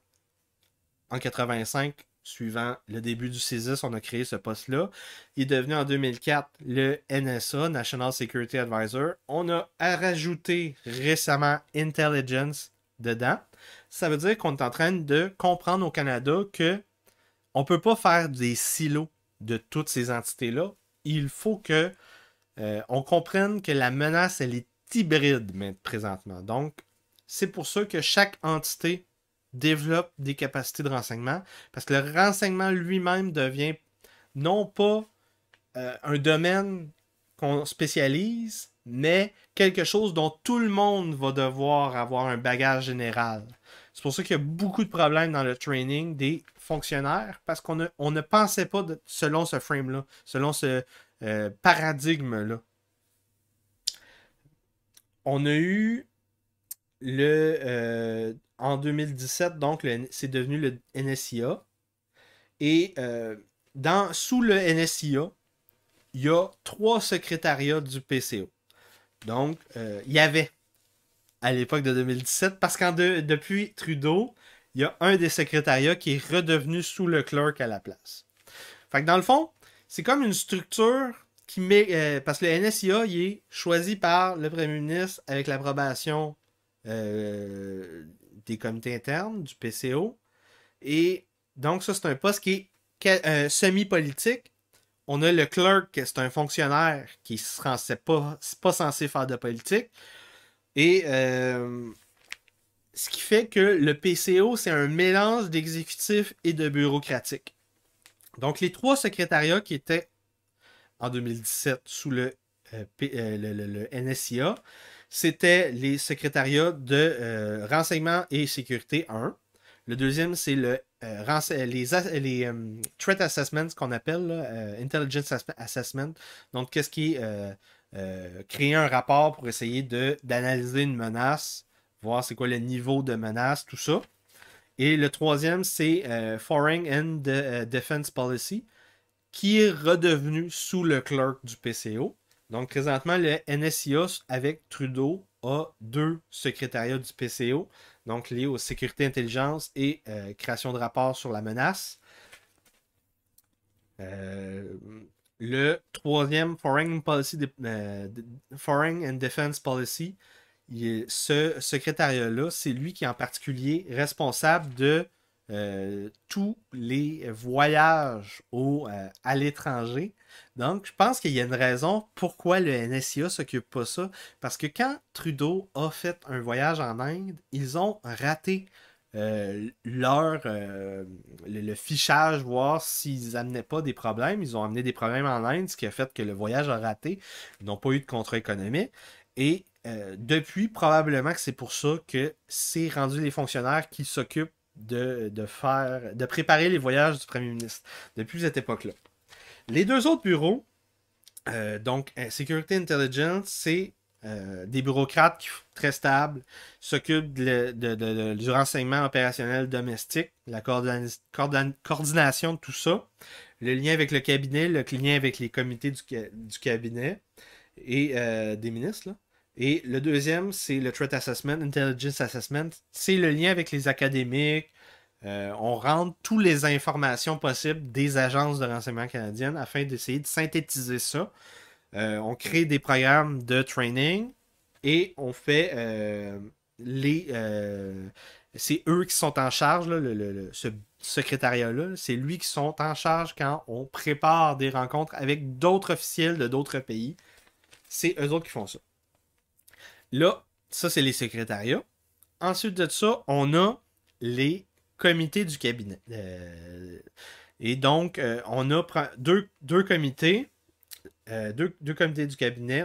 En 85, suivant le début du CISIS, on a créé ce poste-là. Il est devenu en 2004 le NSA, National Security Advisor. On a rajouté récemment Intelligence dedans, ça veut dire qu'on est en train de comprendre au Canada que on ne peut pas faire des silos de toutes ces entités-là. Il faut que euh, on comprenne que la menace, elle est hybride présentement. Donc, c'est pour ça que chaque entité développe des capacités de renseignement, parce que le renseignement lui-même devient non pas euh, un domaine qu'on spécialise, mais quelque chose dont tout le monde va devoir avoir un bagage général. C'est pour ça qu'il y a beaucoup de problèmes dans le training des fonctionnaires, parce qu'on ne, pensait pas selon ce frame-là, selon ce euh, paradigme-là. On a eu le euh, en 2017, donc c'est devenu le NSIA. Et euh, dans, sous le NSIA, il y a trois secrétariats du PCO. Donc, euh, il y avait à l'époque de 2017, parce qu'en depuis Trudeau, il y a un des secrétariats qui est redevenu sous le clerk à la place. Fait que dans le fond, c'est comme une structure qui met. Euh, parce que le NSIA, il est choisi par le premier ministre avec l'approbation euh, des comités internes, du PCO. Et donc, ça, c'est un poste qui est semi-politique on a le clerk, c'est un fonctionnaire qui ne pas, pas censé faire de politique. Et euh, ce qui fait que le PCO, c'est un mélange d'exécutif et de bureaucratique. Donc, les trois secrétariats qui étaient en 2017 sous le, euh, euh, le NSIA, c'était les secrétariats de renseignement et sécurité 1, le deuxième, c'est le, euh, les, euh, threat assessments qu'on appelle, euh, intelligence assessment. Donc, qu'est-ce qui est créer un rapport pour essayer d'analyser une menace, voir c'est quoi le niveau de menace, tout ça. Et le troisième, c'est Foreign and Defense Policy, qui est redevenu sous le clerk du PCO. Donc, présentement, le NSIOS avec Trudeau a deux secrétariats du PCO, donc liés aux sécurité, intelligence et euh, création de rapports sur la menace. Euh, le troisième, euh, Foreign, and Defense Policy, ce secrétariat-là, c'est lui qui est en particulier responsable de euh, tous les voyages au, euh, à l'étranger. Donc, je pense qu'il y a une raison pourquoi le NSIA s'occupe pas ça. Parce que quand Trudeau a fait un voyage en Inde, ils ont raté euh, leur le, fichage, voir s'ils amenaient pas des problèmes. Ils ont amené des problèmes en Inde, ce qui a fait que le voyage a raté. Ils n'ont pas eu de contre-économie Et depuis, probablement que c'est pour ça que c'est rendu les fonctionnaires qui s'occupent de, faire, de préparer les voyages du premier ministre depuis cette époque-là. Les deux autres bureaux, euh, donc euh, Security Intelligence, c'est euh, des bureaucrates qui, très stables, s'occupent du renseignement opérationnel domestique, la coordination de tout ça, le lien avec le cabinet, le lien avec les comités du, cabinet et des ministres. Là. Et le deuxième, c'est le Threat Assessment, Intelligence Assessment. C'est le lien avec les académiques. Euh, on rentre toutes les informations possibles des agences de renseignement canadiennes afin d'essayer de synthétiser ça. Euh, on crée des programmes de training et on fait euh, les. c'est eux qui sont en charge, ce secrétariat-là. C'est lui qui sont en charge quand on prépare des rencontres avec d'autres officiels de d'autres pays. C'est eux autres qui font ça. Là, ça, c'est les secrétariats. Ensuite de ça, on a les comités du cabinet. Euh, et donc, euh, on a deux, comités, euh, deux, comités du cabinet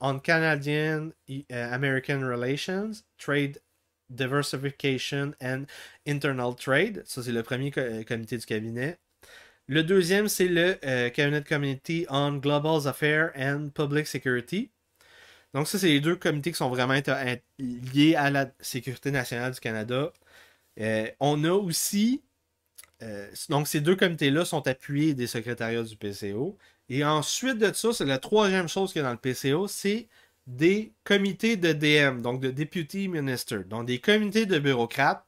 on Canadian American Relations, Trade Diversification and Internal Trade. Ça, c'est le premier comité du cabinet. Le deuxième, c'est le Cabinet Committee on Global Affairs and Public Security. Donc, ça, c'est les deux comités qui sont vraiment liés à la sécurité nationale du Canada. Euh, on a aussi. Euh, donc, ces deux comités-là sont appuyés des secrétariats du PCO. Et ensuite de ça, c'est la troisième chose qu'il y a dans le PCO, c'est des comités de DM, donc de Deputy Minister, donc des comités de bureaucrates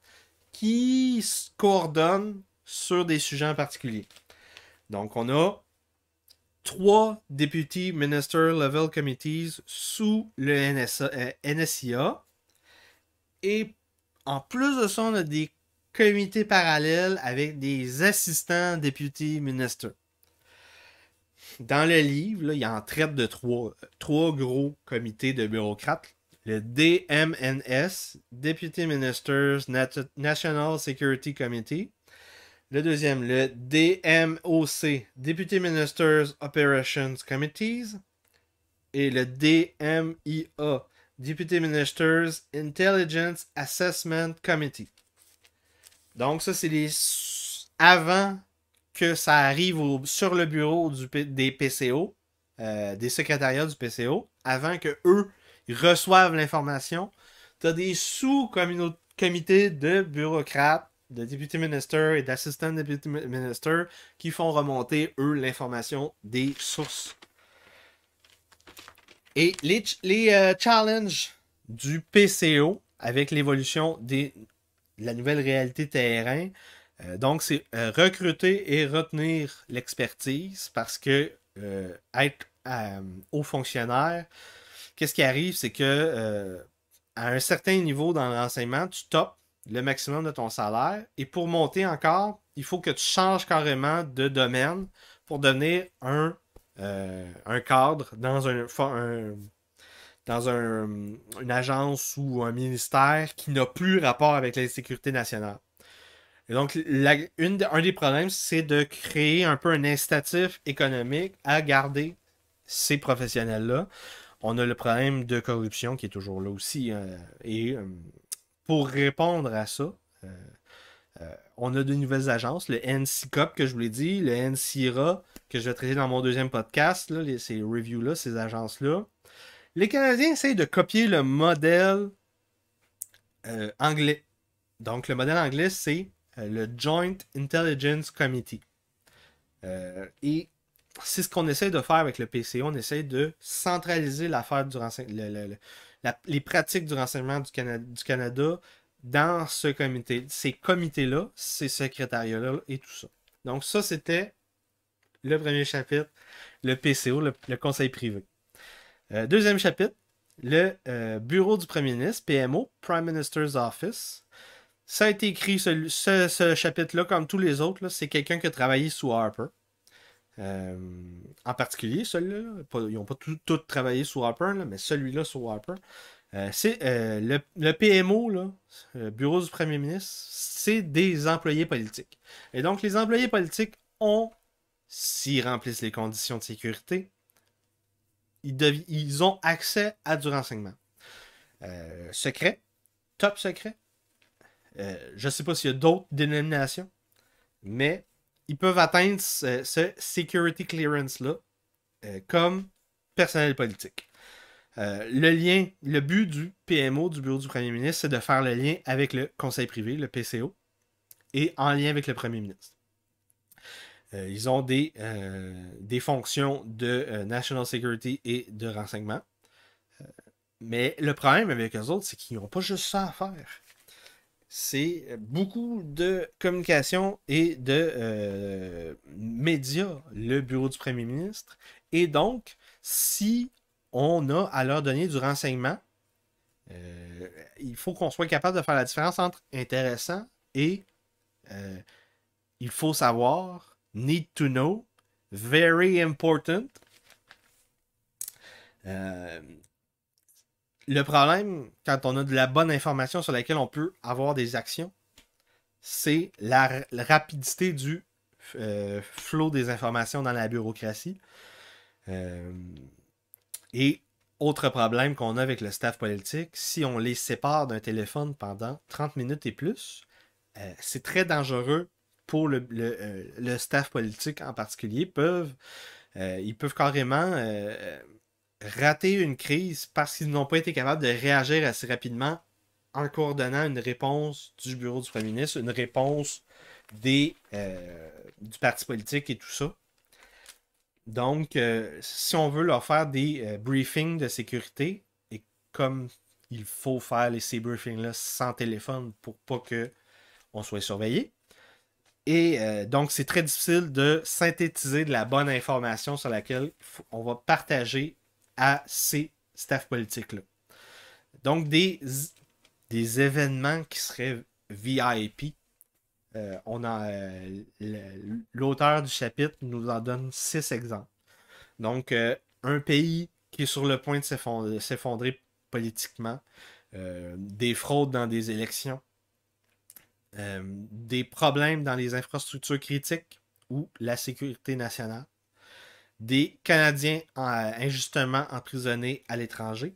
qui coordonnent sur des sujets en particulier. Donc, on a trois Deputy Minister Level Committees sous le NSA, euh, NSIA. Et en plus de ça, on a des comités parallèles avec des assistants Deputy Minister. Dans le livre, il y en traite de trois, gros comités de bureaucrates. Le DMNS, Deputy Ministers National Security Committee, le deuxième, le DMOC, Deputy Ministers Operations Committees. Et le DMIA, Deputy Ministers Intelligence Assessment Committee. Donc, ça, c'est les avant que ça arrive sur le bureau des PCO, euh, des secrétariats du PCO, avant que eux reçoivent l'information. Tu as des sous-comités de bureaucrates de deputy minister et d'assistant deputy minister qui font remonter, eux, l'information des sources. Et les, les euh, challenges du PCO avec l'évolution de la nouvelle réalité terrain. Euh, donc, c'est euh, recruter et retenir l'expertise parce que être haut fonctionnaire, qu'est-ce qui arrive, c'est que à un certain niveau dans l'enseignement, tu topes le maximum de ton salaire. Et pour monter encore, il faut que tu changes carrément de domaine pour devenir un, euh, un cadre dans un, dans une agence ou un ministère qui n'a plus rapport avec la sécurité nationale. Et donc, la, un des problèmes, c'est de créer un peu un incitatif économique à garder ces professionnels-là. On a le problème de corruption qui est toujours là aussi. Hein, et euh, pour répondre à ça, euh, euh, on a de nouvelles agences, le NCCOP que je vous l'ai dit, le NCIRA que je vais traiter dans mon deuxième podcast, là, ces reviews-là, ces agences-là. Les Canadiens essayent de copier le modèle euh, anglais. Donc, le modèle anglais, c'est le Joint Intelligence Committee. et c'est ce qu'on essaie de faire avec le PC. On essaie de centraliser l'affaire du renseignement les pratiques du renseignement du, du Canada dans ce comité, ces comités-là, ces secrétariats-là et tout ça. Donc, ça, c'était le premier chapitre, le PCO, le, conseil privé. Euh, deuxième chapitre, le euh, bureau du premier ministre, PMO, Prime Minister's Office. Ça a été écrit, ce chapitre-là, comme tous les autres, c'est quelqu'un qui a travaillé sous Harper. Euh, en particulier, celui-là, ils n'ont pas tout, travaillé sur Harper, mais celui-là sur Harper. Euh, c'est euh, le, PMO, le Bureau du Premier ministre, c'est des employés politiques. Et donc, les employés politiques ont, s'ils remplissent les conditions de sécurité, ils, ils ont accès à du renseignement. secret, top secret. je ne sais pas s'il y a d'autres dénominations, mais ils peuvent atteindre ce, security clearance-là euh, comme personnel politique. Euh, le lien, le but du PMO, du bureau du premier ministre, c'est de faire le lien avec le conseil privé, le PCO, et en lien avec le premier ministre. Euh, ils ont des, des fonctions de national security et de renseignement. mais le problème avec eux autres, c'est qu'ils n'ont pas juste ça à faire c'est euh, beaucoup de communication et de euh, médias, le bureau du premier ministre. Et donc, si on a à leur donner du renseignement, euh, il faut qu'on soit capable de faire la différence entre intéressant et il faut savoir, need to know, very important le problème, quand on a de la bonne information sur laquelle on peut avoir des actions, c'est la, rapidité du euh, flot des informations dans la bureaucratie. Euh, et autre problème qu'on a avec le staff politique, si on les sépare d'un téléphone pendant 30 minutes et plus, euh, c'est très dangereux pour le, staff politique en particulier. Peuvent, ils peuvent carrément Rater une crise parce qu'ils n'ont pas été capables de réagir assez rapidement en coordonnant une réponse du bureau du premier ministre, une réponse des, euh, du parti politique et tout ça. Donc, euh, si on veut leur faire des euh, briefings de sécurité, et comme il faut faire ces briefings-là sans téléphone pour pas qu'on soit surveillé. Et donc, c'est très difficile de synthétiser de la bonne information sur laquelle on va partager à ces staffs politiques-là. Donc, des, des événements qui seraient VIP. Euh, euh, l'auteur du chapitre nous en donne six exemples. Donc, euh, un pays qui est sur le point de s'effondrer politiquement, des fraudes dans des élections, des problèmes dans les infrastructures critiques ou la sécurité nationale, des Canadiens injustement emprisonnés à l'étranger.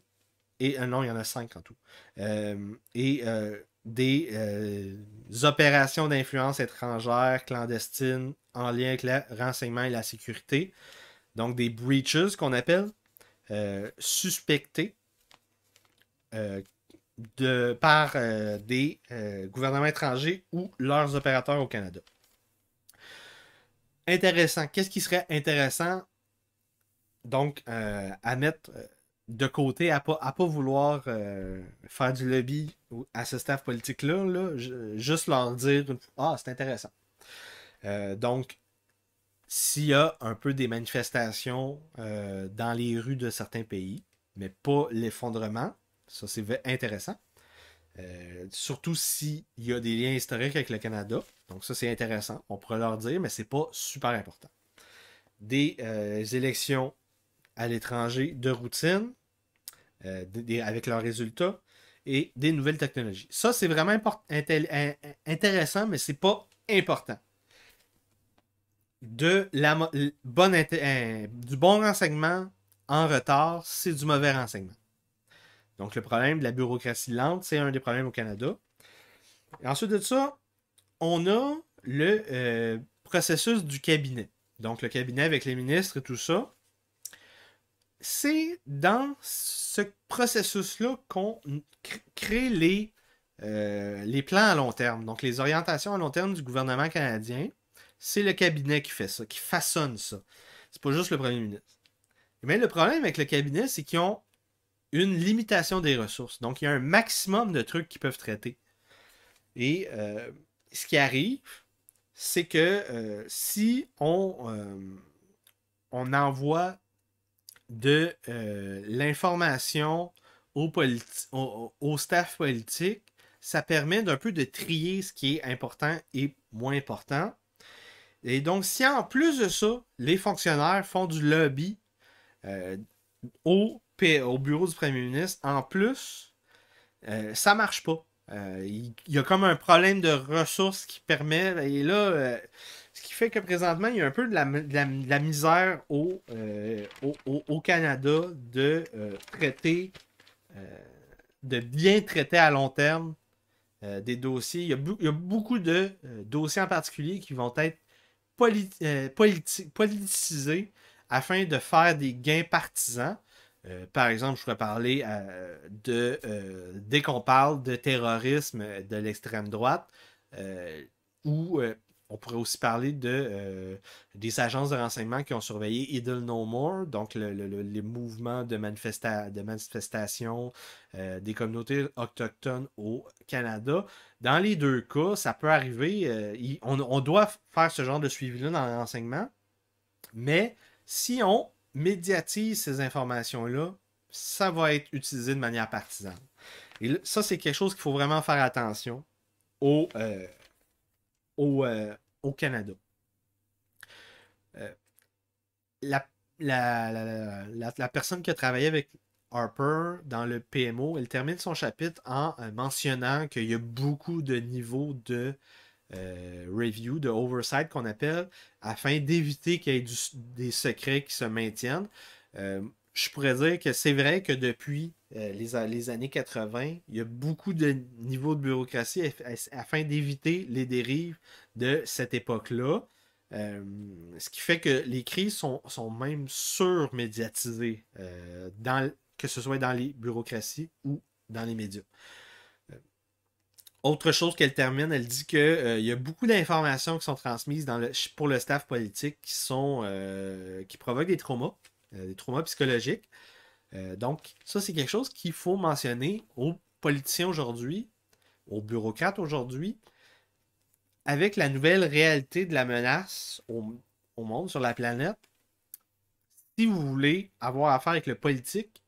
Et euh, non, il y en a cinq en tout. Euh, et euh, des opérations d'influence étrangère clandestine, en lien avec le renseignement et la sécurité. Donc des breaches qu'on appelle suspectés de, par des gouvernements étrangers ou leurs opérateurs au Canada. Intéressant. Qu'est-ce qui serait intéressant donc, euh, à mettre euh, de côté, à ne pas, à pas vouloir euh, faire du lobby à ce staff politique-là, là, juste leur dire Ah, c'est intéressant. donc, s'il y a un peu des manifestations dans les rues de certains pays, mais pas l'effondrement, ça c'est intéressant. surtout s'il y a des liens historiques avec le Canada. Donc ça c'est intéressant. On pourrait leur dire, mais c'est pas super important. Des élections à l'étranger de routine, euh, avec leurs résultats, et des nouvelles technologies. Ça, c'est vraiment intéressant, mais ce n'est pas important. De la, bonne, euh, du bon renseignement en retard, c'est du mauvais renseignement. Donc, le problème de la bureaucratie lente, c'est un des problèmes au Canada. ensuite de ça, on a le euh, processus du cabinet. Donc, le cabinet avec les ministres et tout ça c'est dans ce processus-là qu'on crée les, euh, les plans à long terme, donc les orientations à long terme du gouvernement canadien. C'est le cabinet qui fait ça, qui façonne ça. C'est pas juste le premier ministre. Mais le problème avec le cabinet, c'est qu'ils ont une limitation des ressources. Donc, il y a un maximum de trucs qu'ils peuvent traiter. Et euh, ce qui arrive, c'est que euh, si on, on envoie de euh, l'information au, staff politique, ça permet d'un peu de trier ce qui est important et moins important. Et donc, si en plus de ça, les fonctionnaires font du lobby euh, au, bureau du premier ministre, en plus, ça euh, ça marche pas. Il y, y, a comme un problème de ressources qui permet, et là, fait que présentement, il y a un peu de la, misère euh, au, au, Canada de euh, traiter, euh, de bien traiter à long terme des dossiers. Il y a, beaucoup de dossiers en particulier qui vont être politisés afin de faire des gains partisans. par exemple, je pourrais parler de. dès qu'on parle de terrorisme de l'extrême droite, ou on pourrait aussi parler de, euh, des agences de renseignement qui ont surveillé Idle No More, donc les mouvements de, manifestation euh, des communautés autochtones au Canada. Dans les deux cas, ça peut arriver, euh, on, doit faire ce genre de suivi-là dans le renseignement, mais si on médiatise ces informations-là, ça va être utilisé de manière partisane. Et ça, c'est quelque chose qu'il faut vraiment faire attention au au, euh, au Canada. Euh, la, personne qui a travaillé avec Harper dans le PMO, elle termine son chapitre en euh, mentionnant qu'il y a beaucoup de niveaux de review, de oversight qu'on appelle, afin d'éviter qu'il y ait des secrets qui se maintiennent je pourrais dire que c'est vrai que depuis euh, les, années 80, il y a beaucoup de niveaux de bureaucratie afin d'éviter les dérives de cette époque-là. Euh, ce qui fait que les crises sont, même surmédiatisées, euh, que ce soit dans les bureaucraties ou dans les médias. Autre chose qu'elle termine, elle dit qu'il y a beaucoup d'informations qui sont transmises pour le staff politique qui, sont, qui provoquent des traumas, euh, des traumas psychologiques. Euh, donc, ça, c'est quelque chose qu'il faut mentionner aux politiciens aujourd'hui, aux bureaucrates aujourd'hui, avec la nouvelle réalité de la menace au, monde, sur la planète, si vous voulez avoir affaire avec le politique,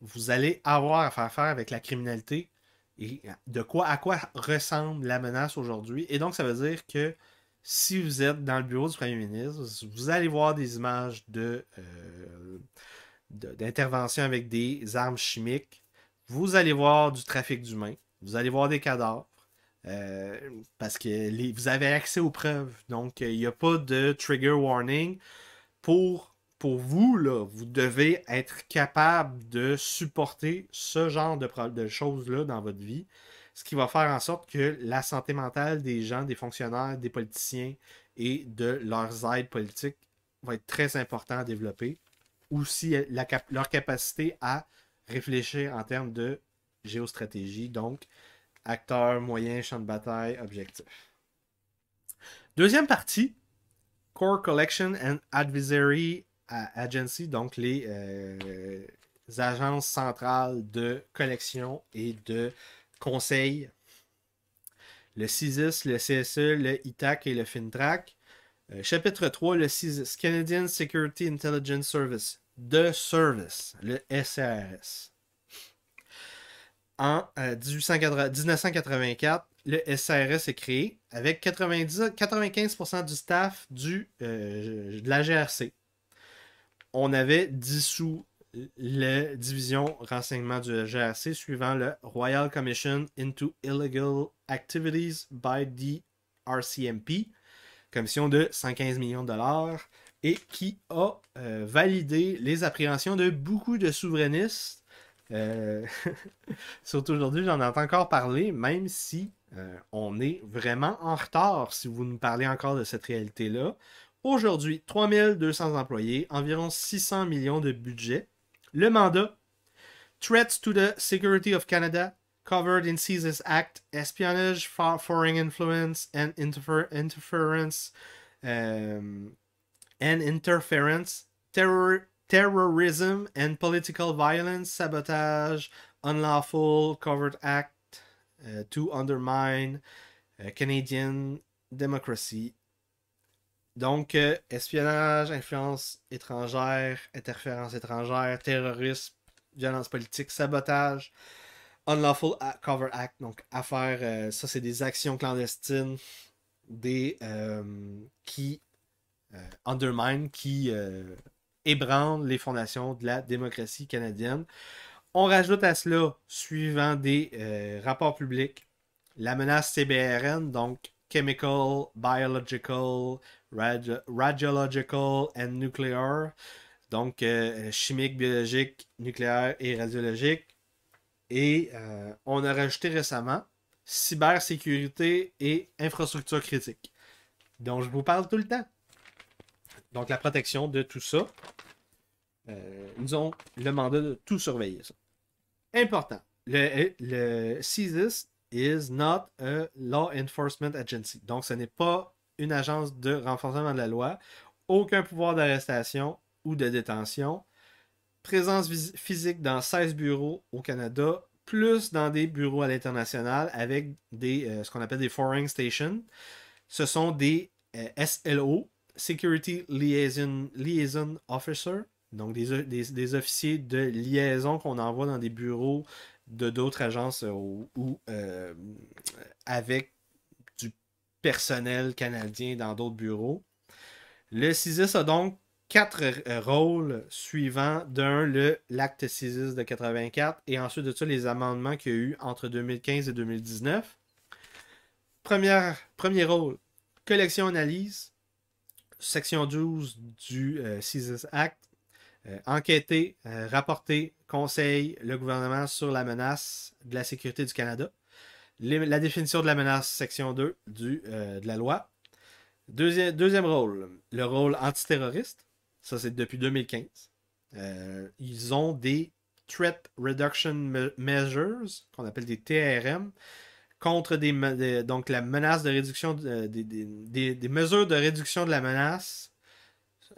vous allez avoir à faire affaire avec la criminalité et de quoi à quoi ressemble la menace aujourd'hui. Et donc, ça veut dire que si vous êtes dans le bureau du premier ministre, vous allez voir des images euh, d'intervention avec des armes chimiques. Vous allez voir du trafic d'humains. Vous allez voir des cadavres. Euh, parce que vous avez accès aux preuves. Donc, il n'y a pas de trigger warning. Pour, vous, là, vous devez être capable de supporter ce genre de, de choses-là dans votre vie ce qui va faire en sorte que la santé mentale des gens, des fonctionnaires, des politiciens et de leurs aides politiques va être très important à développer. Aussi, leur capacité à réfléchir en termes de géostratégie, donc acteurs, moyens, champ de bataille, objectif. Deuxième partie, Core Collection and Advisory Agency, donc les euh, agences centrales de collection et de conseil, le CISIS, le CSE, le ITAC et le FINTRAC. Euh, chapitre 3, le CISIS, Canadian Security Intelligence Service, de Service, le SRS. En 1984, euh, le SRS est créé avec 90, 95% du staff du, euh, de la GRC. On avait dissous les division renseignement du GRC suivant le Royal Commission into Illegal Activities by the RCMP, commission de 115 millions de dollars, et qui a euh, validé les appréhensions de beaucoup de souverainistes. Euh, surtout aujourd'hui, j'en entends encore parler, même si euh, on est vraiment en retard si vous nous parlez encore de cette réalité-là. Aujourd'hui, 3200 employés, environ 600 millions de budget, Le mandat, Threats to the Security of Canada, covered in CSIS Act, Espionage, Foreign Influence, and interfer Interference, um, and Interference, terror Terrorism and Political Violence, Sabotage, Unlawful Covert Act uh, to Undermine uh, Canadian Democracy, Donc, euh, espionnage, influence étrangère, interférence étrangère, terrorisme, violence politique, sabotage, unlawful cover act, donc affaire, euh, ça c'est des actions clandestines des, euh, qui undermine, qui ébranlent les fondations de la démocratie canadienne. On rajoute à cela, suivant des rapports publics, la menace CBRN, donc chemical, biological, radiological and nuclear. Donc, euh, chimique, biologique, nucléaire et radiologique. Et euh, on a rajouté récemment cybersécurité et infrastructure critique, dont je vous parle tout le temps. Donc, la protection de tout ça. Euh, ils ont le mandat de tout surveiller. Important. Le, le CISIS is not a law enforcement agency. Donc, ce n'est pas une agence de renforcement de la loi. Aucun pouvoir d'arrestation ou de détention. Présence physique dans 16 bureaux au Canada, plus dans des bureaux à l'international avec des, euh, ce qu'on appelle des foreign stations. Ce sont des euh, SLO, Security Liaison, Liaison Officer, donc des officiers de liaison qu'on envoie dans des bureaux de d'autres agences euh, ou, euh, avec du personnel canadien dans d'autres bureaux. Le CISIS a donc quatre euh, rôles suivants. D'un, l'acte CISIS de 84 et ensuite de ça, les amendements qu'il y a eu entre 2015 et 2019. Première, premier rôle, collection-analyse, section 12 du CISIS Act euh, enquêter, euh, rapporter, conseil le gouvernement sur la menace de la sécurité du Canada. la définition de la menace, section 2 du, euh, de la loi. Deuxième, rôle, le rôle antiterroriste. Ça, c'est depuis 2015. ils ont des Threat Reduction Measures, qu'on appelle des TRM, contre des, donc la menace de réduction, des mesures de réduction de la menace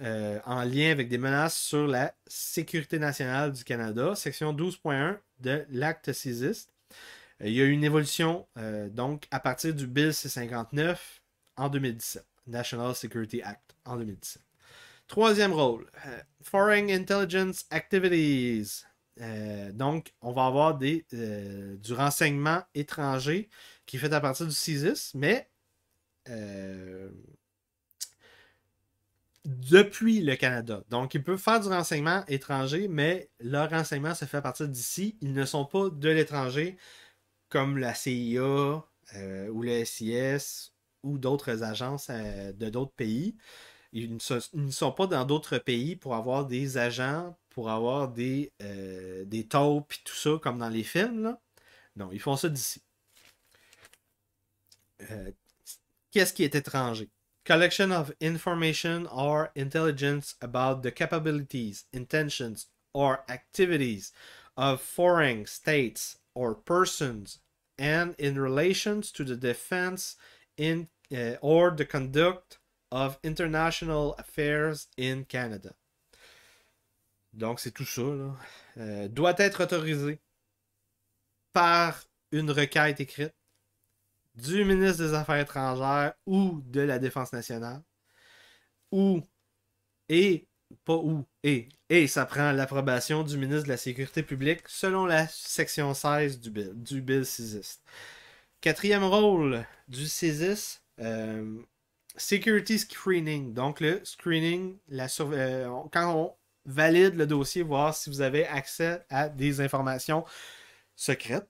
euh, en lien avec des menaces sur la sécurité nationale du Canada, section 12.1 de l'acte CISIS. Euh, il y a eu une évolution euh, donc à partir du Bill C-59 en 2017, National Security Act en 2017. Troisième rôle, Foreign Intelligence Activities. donc, on va avoir des, du renseignement étranger qui est fait à partir du CISIS, mais depuis le Canada. Donc, ils peuvent faire du renseignement étranger, mais leur renseignement se fait à partir d'ici. Ils ne sont pas de l'étranger comme la CIA euh, ou le SIS ou d'autres agences euh, de d'autres pays. Ils ne, sont, pas dans d'autres pays pour avoir des agents, pour avoir des, euh, des taupes et tout ça, comme dans les films. Non, ils font ça d'ici. Qu'est-ce qui est étranger? collection of information or intelligence about the capabilities, intentions, or activities of foreign states or persons and in relations to the defense in uh, or the conduct of international affairs in Canada. Donc c'est tout ça là. Euh, doit être autorisé par une requête écrite du ministre des Affaires étrangères ou de la Défense nationale. Ou, et, pas ou, et, et ça prend l'approbation du ministre de la Sécurité publique selon la section 16 du Bill, du bill CISIS. Quatrième rôle du CISIS, euh, Security Screening. Donc le screening, la euh, quand on valide le dossier, voir si vous avez accès à des informations secrètes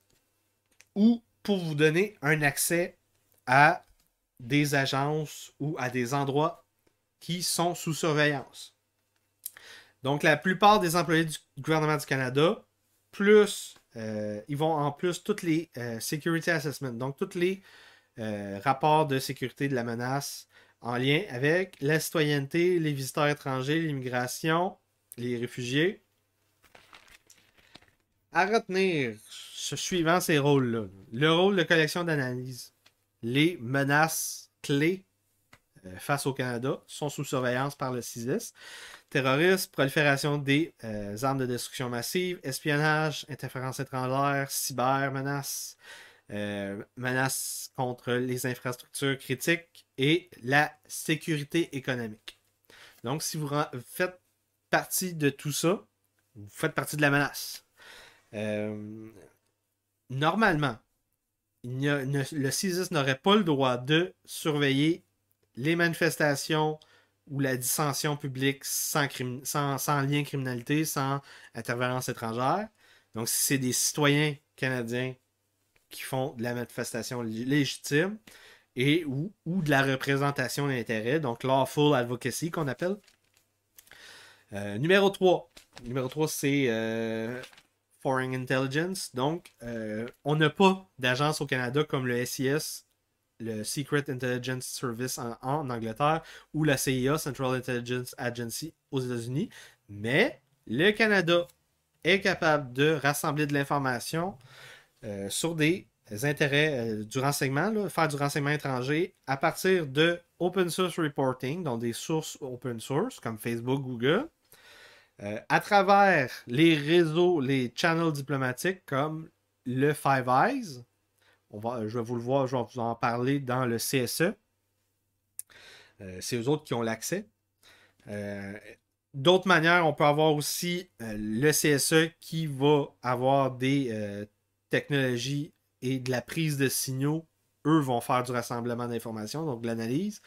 ou pour vous donner un accès à des agences ou à des endroits qui sont sous surveillance. Donc, la plupart des employés du gouvernement du Canada, plus, euh, ils vont en plus toutes les euh, security assessments, donc tous les euh, rapports de sécurité de la menace en lien avec la citoyenneté, les visiteurs étrangers, l'immigration, les réfugiés, à retenir suivant ces rôles-là. Le rôle de collection d'analyse. Les menaces clés euh, face au Canada sont sous surveillance par le CISIS. Terrorisme, prolifération des euh, armes de destruction massive, espionnage, interférences étrangères, cybermenaces, euh, menaces contre les infrastructures critiques et la sécurité économique. Donc, si vous faites partie de tout ça, vous faites partie de la menace. Euh, normalement, le CISIS n'aurait pas le droit de surveiller les manifestations ou la dissension publique sans, sans, lien criminalité, sans intervenance étrangère. Donc, si c'est des citoyens canadiens qui font de la manifestation légitime et ou, de la représentation d'intérêt, donc lawful advocacy qu'on appelle. Euh, numéro 3. Numéro 3, c'est euh, Foreign Intelligence. Donc, euh, on n'a pas d'agence au Canada comme le SIS, le Secret Intelligence Service en, Angleterre, ou la CIA, Central Intelligence Agency, aux États-Unis. Mais le Canada est capable de rassembler de l'information euh, sur des intérêts euh, du renseignement, faire du renseignement étranger à partir de open source reporting, donc des sources open source comme Facebook, Google, euh, à travers les réseaux, les channels diplomatiques comme le Five Eyes. je vais vous le voir, je vais vous en parler dans le CSE. Euh, c'est eux autres qui ont l'accès. Euh, d'autres manières, on peut avoir aussi le CSE qui va avoir des technologies et de la prise de signaux. Eux vont faire du rassemblement d'informations, donc de l'analyse.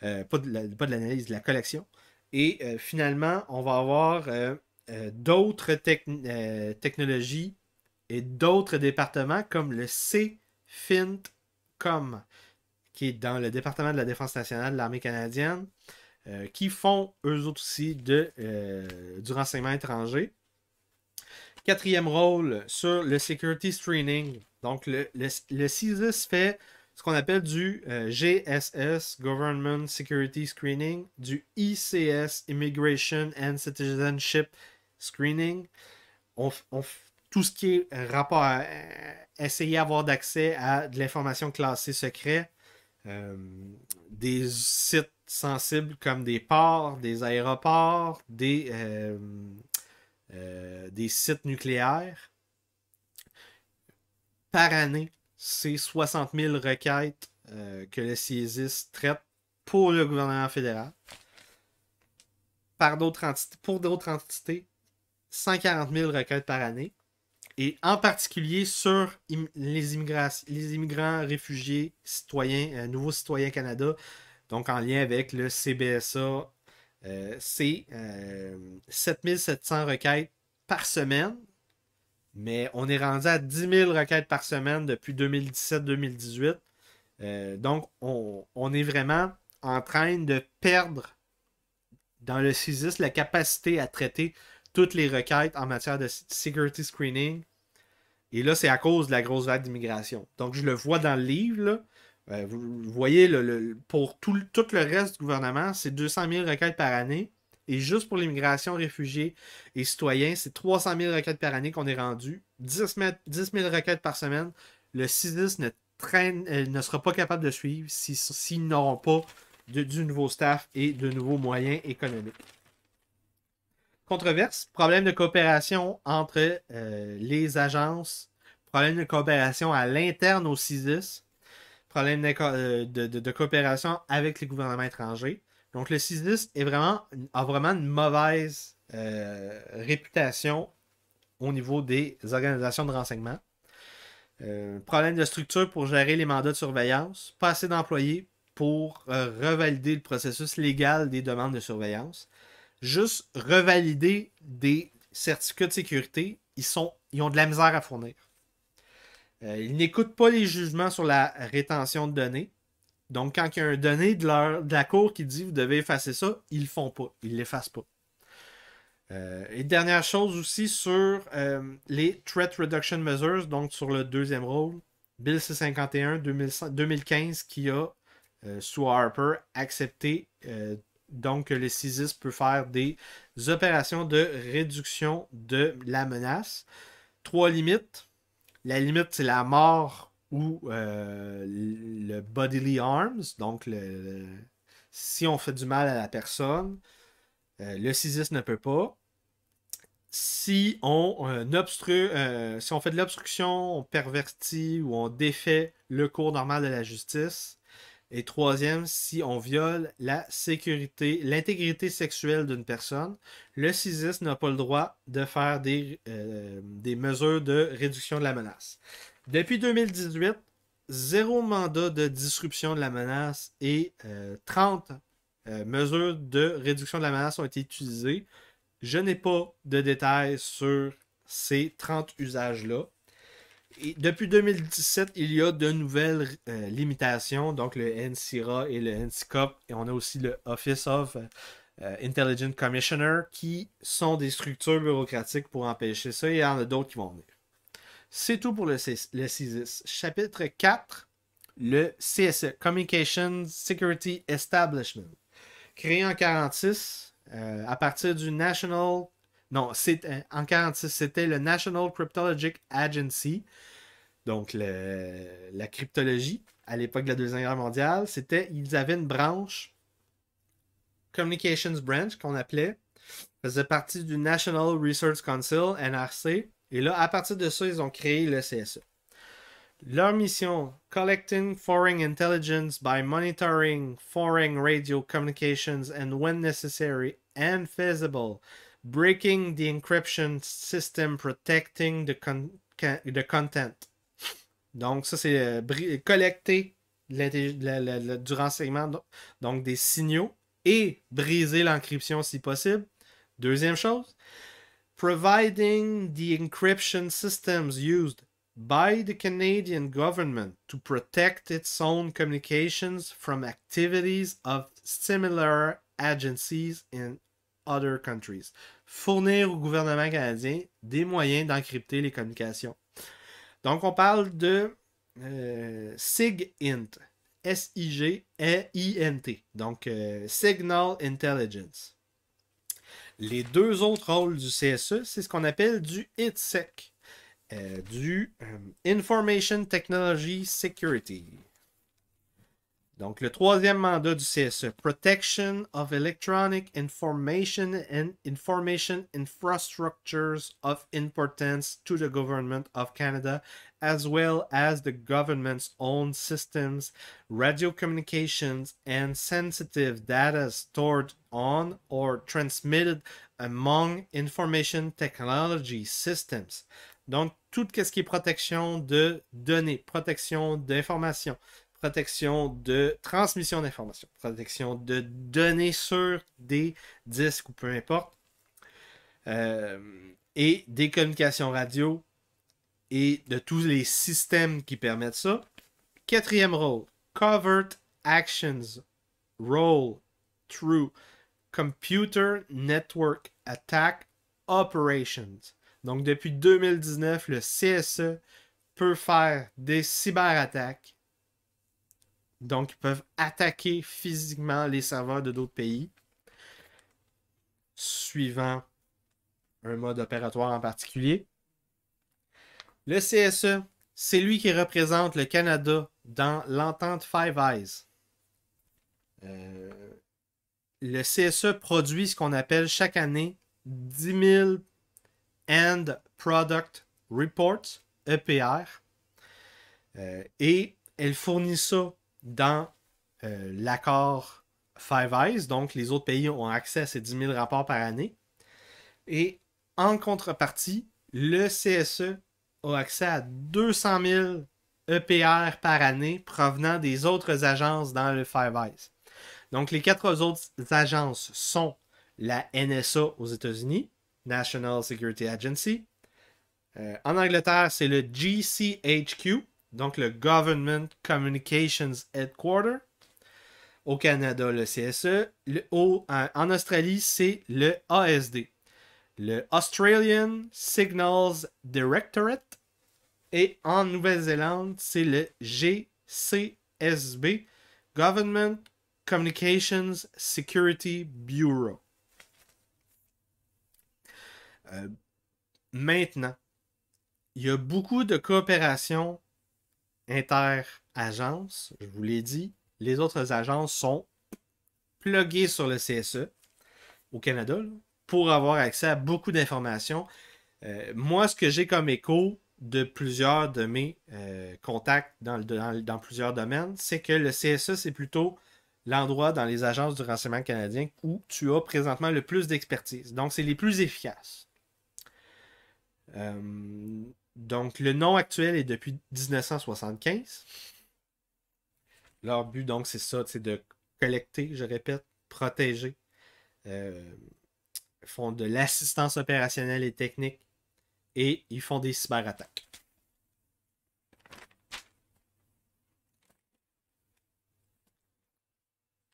pas de l'analyse, de la collection. Et euh, finalement, on va avoir euh, euh, d'autres technologies et d'autres départements comme le CFINTCOM, qui est dans le département de la Défense nationale de l'armée canadienne, qui font eux aussi du renseignement étranger. Quatrième rôle sur le Security Screening. Donc, le, le, le fait ce qu'on appelle du euh, GSS, Government Security Screening, du ICS, Immigration and Citizenship Screening. tout ce qui est euh, rapport à euh, essayer d'avoir d'accès à de l'information classée secret, des sites sensibles comme des ports, des aéroports, des sites nucléaires. Par année, c'est 60 000 requêtes euh, que le CISIS traite pour le gouvernement fédéral. Par d'autres pour d'autres entités, 140 000 requêtes par année. Et en particulier sur les, les, immigrants, réfugiés, citoyens, euh, nouveaux citoyens Canada, donc en lien avec le CBSA, euh, c'est 7700 requêtes par semaine mais on est rendu à 10 000 requêtes par semaine depuis 2017-2018. Euh, donc, on, est vraiment en train de perdre dans le CISIS la capacité à traiter toutes les requêtes en matière de security screening. Et là, c'est à cause de la grosse vague d'immigration. Donc, je le vois dans le livre. Euh, vous, voyez, le, pour tout, tout le reste du gouvernement, c'est 200 000 requêtes par année. Et juste pour l'immigration, réfugiés et citoyens, c'est 300 000 requêtes par année qu'on est rendu, 10 000, requêtes par semaine. Le CISIS ne, traîne, euh, ne sera pas capable de suivre s'ils si, n'auront pas du nouveau staff et de nouveaux moyens économiques. Controverse, problème de coopération entre euh, les agences, problème de coopération à l'interne au CISIS, problème euh, de, coopération avec les gouvernements étrangers. Donc le 6 a vraiment une mauvaise euh, réputation au niveau des organisations de renseignement. Euh, problème de structure pour gérer les mandats de surveillance, pas assez d'employés pour euh, revalider le processus légal des demandes de surveillance, juste revalider des certificats de sécurité, ils ont de la misère à fournir. ils n'écoutent pas les jugements sur la rétention de données. Donc, quand il y a un donné de, la cour qui dit vous devez effacer ça, ils le font pas. Ils l'effacent pas. Euh, et dernière chose aussi sur euh, les Threat Reduction Measures, donc sur le deuxième rôle, Bill C-51 2015 qui a, euh, sous Harper, accepté donc que le CISIS peut faire des opérations de réduction de la menace. Trois limites. La limite, c'est la mort ou euh, le bodily arms », donc si on fait du mal à la personne, euh, le CISIS ne peut pas. Si on, obstrue, euh, si on fait de l'obstruction, on pervertit ou on défait le cours normal de la justice. Et troisième, si on viole la sécurité, l'intégrité sexuelle d'une personne, le CISIS n'a pas le droit de faire des, des mesures de réduction de la menace. Depuis 2018, zéro mandat de disruption de la menace et 30 euh, euh, mesures de réduction de la menace ont été utilisées. Je n'ai pas de détails sur ces 30 usages-là. Et depuis 2017, il y a de nouvelles euh, limitations, donc le NCRA et le NCCOP, et on a aussi le Office of Intelligent Commissioner, qui sont des structures bureaucratiques pour empêcher ça, il y en a d'autres qui vont venir. C'est tout pour le, CISIS. Chapitre 4, le CSE, Communications Security Establishment. Créé en 1946 euh, à partir du National... Non, euh, en 1946, c'était le National Cryptologic Agency, donc la cryptologie à l'époque de la Deuxième Guerre mondiale. C'était, ils avaient une branche, Communications Branch, qu'on appelait, faisait partie du National Research Council, NRC, et là, à partir de ça, ils ont créé le CSE. Leur mission, Collecting Foreign Intelligence by Monitoring Foreign Radio Communications and when necessary and feasible, Breaking the Encryption System, Protecting the, Content. Donc ça, c'est euh, collecter du renseignement, donc des signaux, et briser l'encryption si possible. Deuxième chose, providing the encryption systems used by the Canadian government to protect its own communications from activities of similar agencies in other countries. Fournir au gouvernement canadien des moyens d'encrypter les communications. Donc, on parle de euh, SIGINT. S-I-G-I-N-T. Donc, euh, Signal Intelligence. Les deux autres rôles du CSE, c'est ce qu'on appelle du ITSEC, euh, du euh, Information Technology Security. Donc, le troisième mandat du CSE, Protection of Electronic Information and Information Infrastructures of Importance to the Government of Canada as well as the government's own systems, radio communications, and sensitive data stored on or transmitted among information technology systems. Donc, tout ce qui est protection de données, protection d'informations, protection de transmission d'informations, protection de données sur des disques ou peu importe, euh, et des communications radio et de tous les systèmes qui permettent ça. Quatrième rôle, Covert Actions, Role, True, Computer Network Attack Operations. Donc depuis 2019, le CSE peut faire des cyberattaques. Donc ils peuvent attaquer physiquement les serveurs de d'autres pays suivant un mode opératoire en particulier. Le CSE, c'est lui qui représente le Canada dans l'entente Five Eyes. Euh, le CSE produit ce qu'on appelle chaque année 10 000 End Product Reports, EPR, euh, et elle fournit ça dans euh, l'accord Five Eyes, donc les autres pays ont accès à ces 10 000 rapports par année. Et en contrepartie, le CSE accès à 200 000 EPR par année provenant des autres agences dans le Five Eyes. Donc, les quatre autres agences sont la NSA aux États-Unis, National Security Agency. Euh, en Angleterre, c'est le GCHQ, donc le Government Communications Headquarters. Au Canada, le CSE. Euh, en Australie, c'est le ASD, le Australian Signals Directorate. Et en Nouvelle-Zélande, c'est le GCSB, Government Communications Security Bureau. Euh, maintenant, il y a beaucoup de coopération inter-agences. Je vous l'ai dit, les autres agences sont pluguées sur le CSE au Canada pour avoir accès à beaucoup d'informations. Euh, moi, ce que j'ai comme écho de plusieurs de mes euh, contacts dans, plusieurs domaines, c'est que le CSE, c'est plutôt l'endroit dans les agences du renseignement canadien où tu as présentement le plus d'expertise. Donc, c'est les plus efficaces. Euh, donc, le nom actuel est depuis 1975. Leur but, donc, c'est ça, c'est de collecter, je répète, protéger, font de l'assistance opérationnelle et technique et ils font des cyberattaques.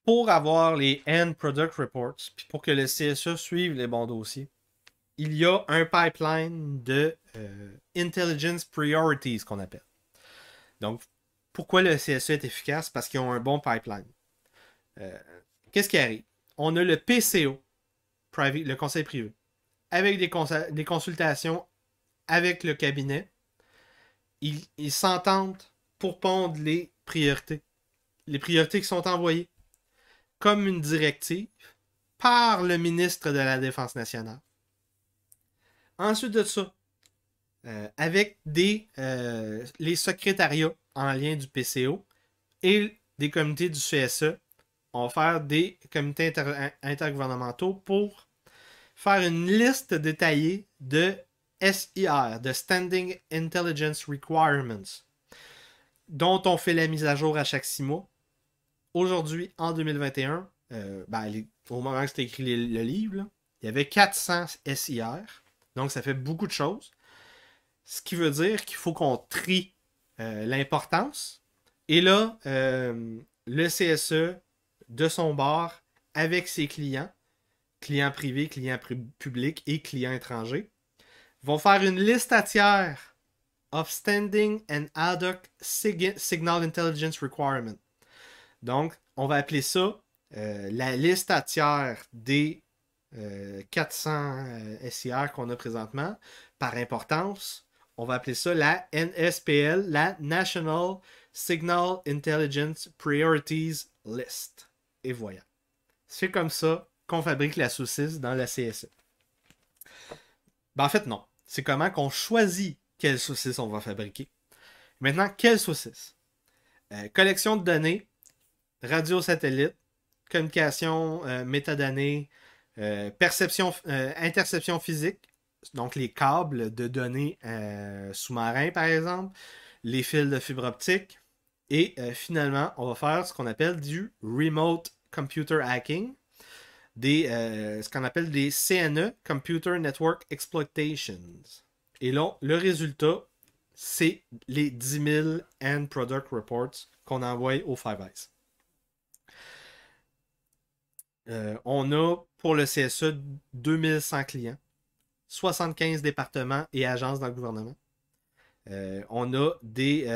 Pour avoir les End Product Reports, puis pour que le CSE suive les bons dossiers, il y a un pipeline de euh, Intelligence Priorities qu'on appelle. Donc, pourquoi le CSE est efficace? Parce qu'ils ont un bon pipeline. Euh, qu'est-ce qui arrive? On a le PCO, le conseil privé, avec des, des consultations avec le cabinet. Ils, s'entendent pour pondre les priorités. Les priorités qui sont envoyées comme une directive par le ministre de la Défense nationale. Ensuite de ça, euh, avec des, euh, les secrétariats en lien du PCO et des comités du CSE on va faire des comités intergouvernementaux pour faire une liste détaillée de SIR, de Standing Intelligence Requirements, dont on fait la mise à jour à chaque six mois. Aujourd'hui, en 2021, euh, ben, au moment où c'était écrit le livre, il y avait 400 SIR, donc ça fait beaucoup de choses. Ce qui veut dire qu'il faut qu'on trie euh, l'importance. Et là, euh, le CSE de son bar avec ses clients, clients privés, clients publics et clients étrangers, vont faire une liste à tiers of standing and ad hoc signal intelligence requirement. Donc, on va appeler ça euh, la liste à tiers des 400 euh, euh, SIR qu'on a présentement. Par importance, on va appeler ça la NSPL, la National Signal Intelligence Priorities List et voyant. C'est comme ça qu'on fabrique la saucisse dans la CSE. Ben, en fait, non. C'est comment qu'on choisit quelle saucisse on va fabriquer. Maintenant, quelle saucisse euh, Collection de données, radio satellite, communication, euh, métadonnées, euh, perception, interception physique, donc les câbles de données sous-marins par exemple, les fils de fibre optique, et euh, finalement, on va faire ce qu'on appelle du remote computer hacking, des, euh, ce qu'on appelle des CNE, Computer Network Exploitations. Et là, le résultat, c'est les 10 000 End Product Reports qu'on envoie au Five Eyes. Euh, on a pour le CSE 2100 clients, 75 départements et agences dans le gouvernement. on a des,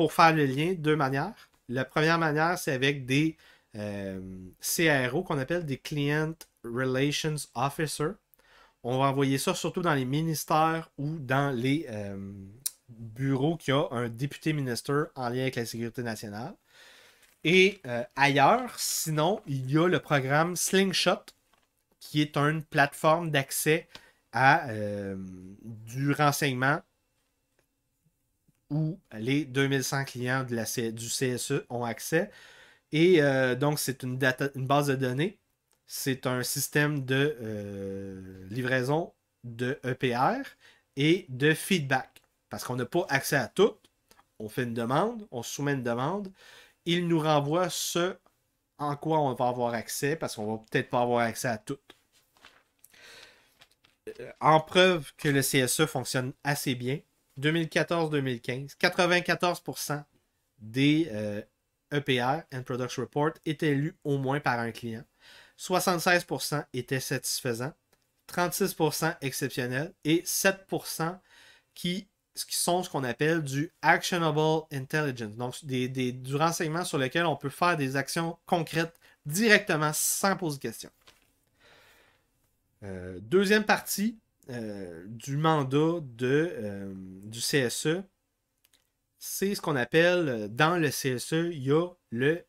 pour faire le lien, deux manières. La première manière, c'est avec des euh, CRO qu'on appelle des Client Relations Officer. On va envoyer ça surtout dans les ministères ou dans les euh, bureaux qui a un député ministre en lien avec la sécurité nationale. Et euh, ailleurs, sinon, il y a le programme Slingshot, qui est une plateforme d'accès à du renseignement où les 2100 clients du CSE ont accès. Et euh, donc, c'est une, base de données. C'est un système de euh, livraison de EPR et de feedback. Parce qu'on n'a pas accès à tout. On fait une demande, on soumet une demande. Il nous renvoie ce en quoi on va avoir accès, parce qu'on va peut-être pas avoir accès à tout. Euh, en preuve que le CSE fonctionne assez bien, 2014-2015, 94% des EPR, euh, e End Products Report, étaient lus au moins par un client. 76% étaient satisfaisants, 36% exceptionnels et 7% qui, sont ce qu'on appelle du actionable intelligence, donc du renseignement sur lequel on peut faire des actions concrètes directement sans poser de questions. Euh, deuxième partie, euh, du mandat de, euh, du CSE, c'est ce qu'on appelle euh, dans le CSE, il y a le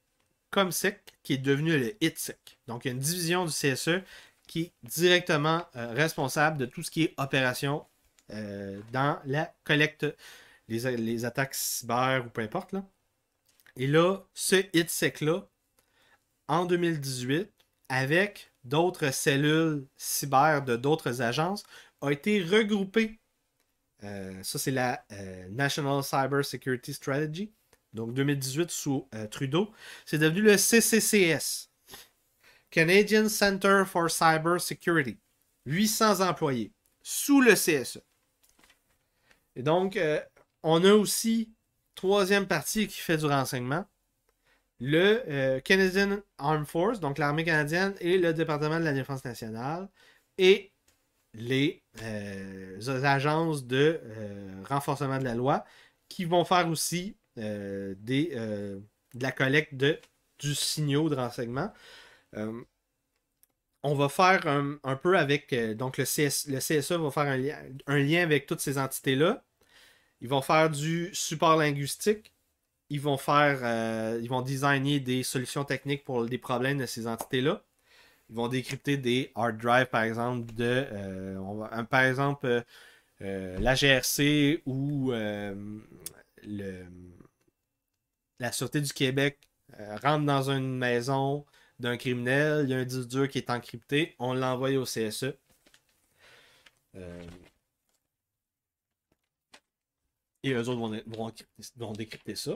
COMSEC qui est devenu le ITSEC. Donc, il y a une division du CSE qui est directement responsable de tout ce qui est opération dans la collecte, les, attaques cyber ou peu importe. Et là, ce ITSEC-là, en 2018, avec d'autres cellules cyber de d'autres agences, a été regroupé. Euh, ça, c'est la euh, National Cyber Security Strategy, donc 2018 sous euh, Trudeau. C'est devenu le CCCS, Canadian Center for Cyber Security. 800 employés sous le CSE. Et donc, on a aussi, troisième partie qui fait du renseignement, le Canadian Armed Force, donc l'armée canadienne et le département de la défense nationale, et les euh, agences de euh, renforcement de la loi qui vont faire aussi euh, des, de la collecte de, du signaux de renseignement. on va faire un, peu avec, donc le, CS, le, CSE va faire un, lien avec toutes ces entités-là. Ils vont faire du support linguistique, ils vont faire, ils vont designer des solutions techniques pour des problèmes de ces entités-là. Ils vont décrypter des hard drives, par exemple, de. Euh, par exemple, euh, euh, la GRC ou la Sûreté du Québec rentre dans une maison d'un criminel, il y a un disque dur qui est encrypté, on l'envoie au CSE. Et eux autres vont décrypter ça.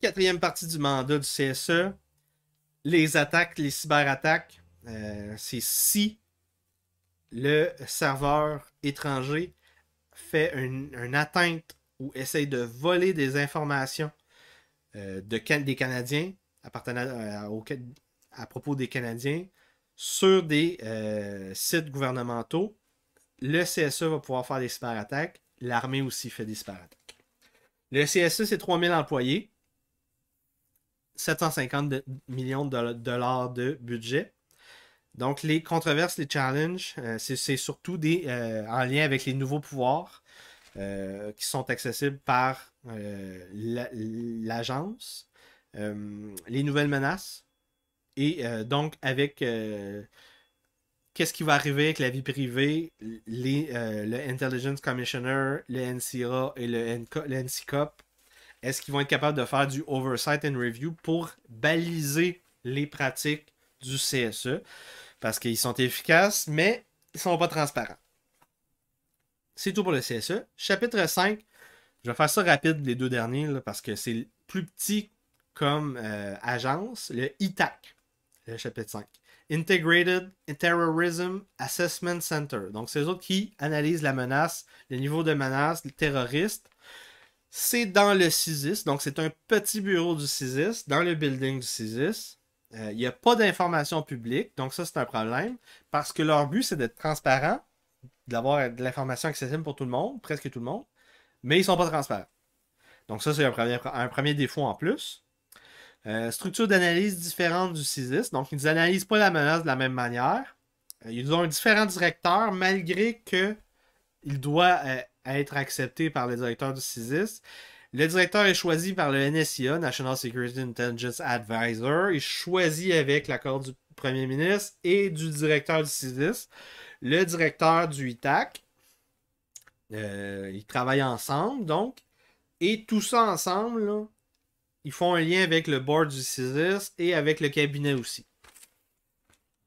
Quatrième partie du mandat du CSE, les attaques, les cyberattaques, euh, c'est si le serveur étranger fait une, atteinte ou essaye de voler des informations euh, de des Canadiens euh, à, propos des Canadiens sur des sites gouvernementaux, le CSE va pouvoir faire des cyberattaques. L'armée aussi fait des cyberattaques. Le CSE, c'est 3000 employés. 750 millions de dollars de budget. Donc, les controverses, les challenges, euh, c'est surtout des, euh, en lien avec les nouveaux pouvoirs euh, qui sont accessibles par l'agence, les nouvelles menaces, et donc avec qu'est-ce qui va arriver avec la vie privée, les, le Intelligence Commissioner, le NCRA et le, NCOP est-ce qu'ils vont être capables de faire du oversight and review pour baliser les pratiques du CSE? Parce qu'ils sont efficaces, mais ils ne sont pas transparents. C'est tout pour le CSE. Chapitre 5, je vais faire ça rapide les deux derniers parce que c'est plus petit comme euh, agence, le ITAC, le chapitre 5. Integrated Terrorism Assessment Center. Donc, c'est eux autres qui analysent la menace, le niveau de menace, les terroristes, c'est dans le CISIS, donc c'est un petit bureau du CISIS, dans le building du CISIS. Euh, il n'y a pas d'information publique, donc ça c'est un problème, parce que leur but c'est d'être transparent, d'avoir de l'information accessible pour tout le monde, presque tout le monde, mais ils ne sont pas transparents. Donc ça c'est un premier, défaut en plus. Euh, structure d'analyse différente du CISIS, donc ils analysent pas la menace de la même manière. Euh, ils ont un différent directeur malgré que il doit euh, être accepté par le directeur du CISIS. Le directeur est choisi par le NSIA, National Security Intelligence Advisor. Il est choisi avec l'accord du premier ministre et du directeur du CISIS. Le directeur du ITAC, euh, ils travaillent ensemble, donc. Et tout ça ensemble, ils font un lien avec le board du CISIS et avec le cabinet aussi.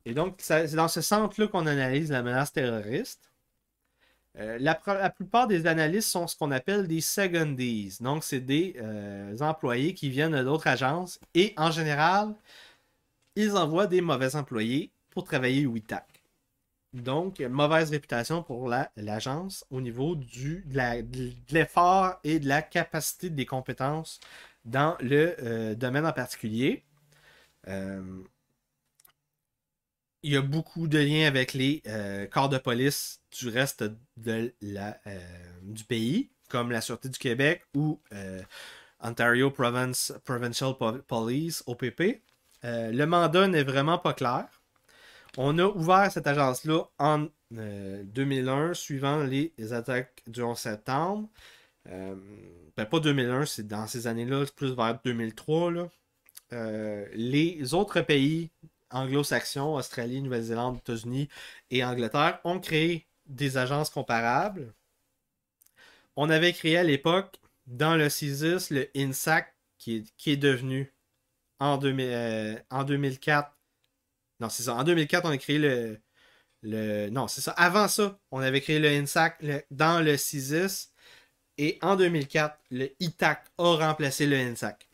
Et donc, c'est dans ce centre là qu'on analyse la menace terroriste. Euh, la, plupart des analystes sont ce qu'on appelle des secondies. Donc, c'est des euh, employés qui viennent d'autres agences et en général, ils envoient des mauvais employés pour travailler au ITAC. Donc, mauvaise réputation pour l'agence au niveau du, de l'effort et de la capacité des compétences dans le euh, domaine en particulier il y a beaucoup de liens avec les euh, corps de police du reste de la, euh, du pays, comme la Sûreté du Québec ou euh, Ontario Province, Provincial Police, OPP. le mandat n'est vraiment pas clair. On a ouvert cette agence-là en 2001, suivant les attaques du 11 septembre. Ben, pas 2001, c'est dans ces années-là, plus vers 2003. les autres pays anglo-saxons, Australie, Nouvelle-Zélande, États-Unis et Angleterre, ont créé des agences comparables. On avait créé à l'époque, dans le CISIS, le INSAC, qui est, devenu en, 2004. Euh, non, c'est ça. En 2004, on a créé le. non, c'est ça. Avant ça, on avait créé le INSAC dans le CISIS. Et en 2004, le ITAC a remplacé le INSAC.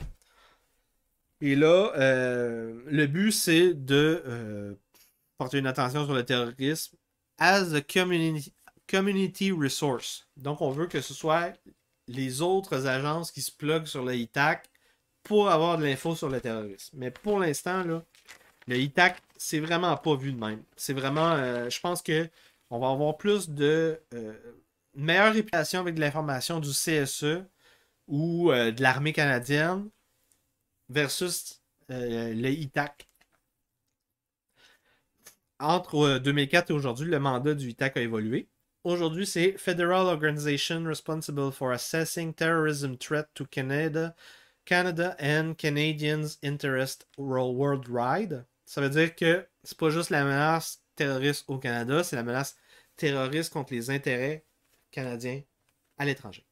Et là, euh, le but, c'est de euh, porter une attention sur le terrorisme as a community, community resource. Donc, on veut que ce soit les autres agences qui se pluguent sur le ITAC pour avoir de l'info sur le terrorisme. Mais pour l'instant, là, le ITAC, c'est vraiment pas vu de même. C'est vraiment, euh, je pense que on va avoir plus de euh, meilleure réputation avec de l'information du CSE ou de l'armée canadienne versus euh, le ITAC. Entre 2004 euh, et aujourd'hui, le mandat du ITAC a évolué. Aujourd'hui, c'est Federal Organization Responsible for Assessing Terrorism Threat to Canada, Canada and Canadians Interest Worldwide. Ça veut dire que c'est pas juste la menace terroriste au Canada, c'est la menace terroriste contre les intérêts canadiens à l'étranger.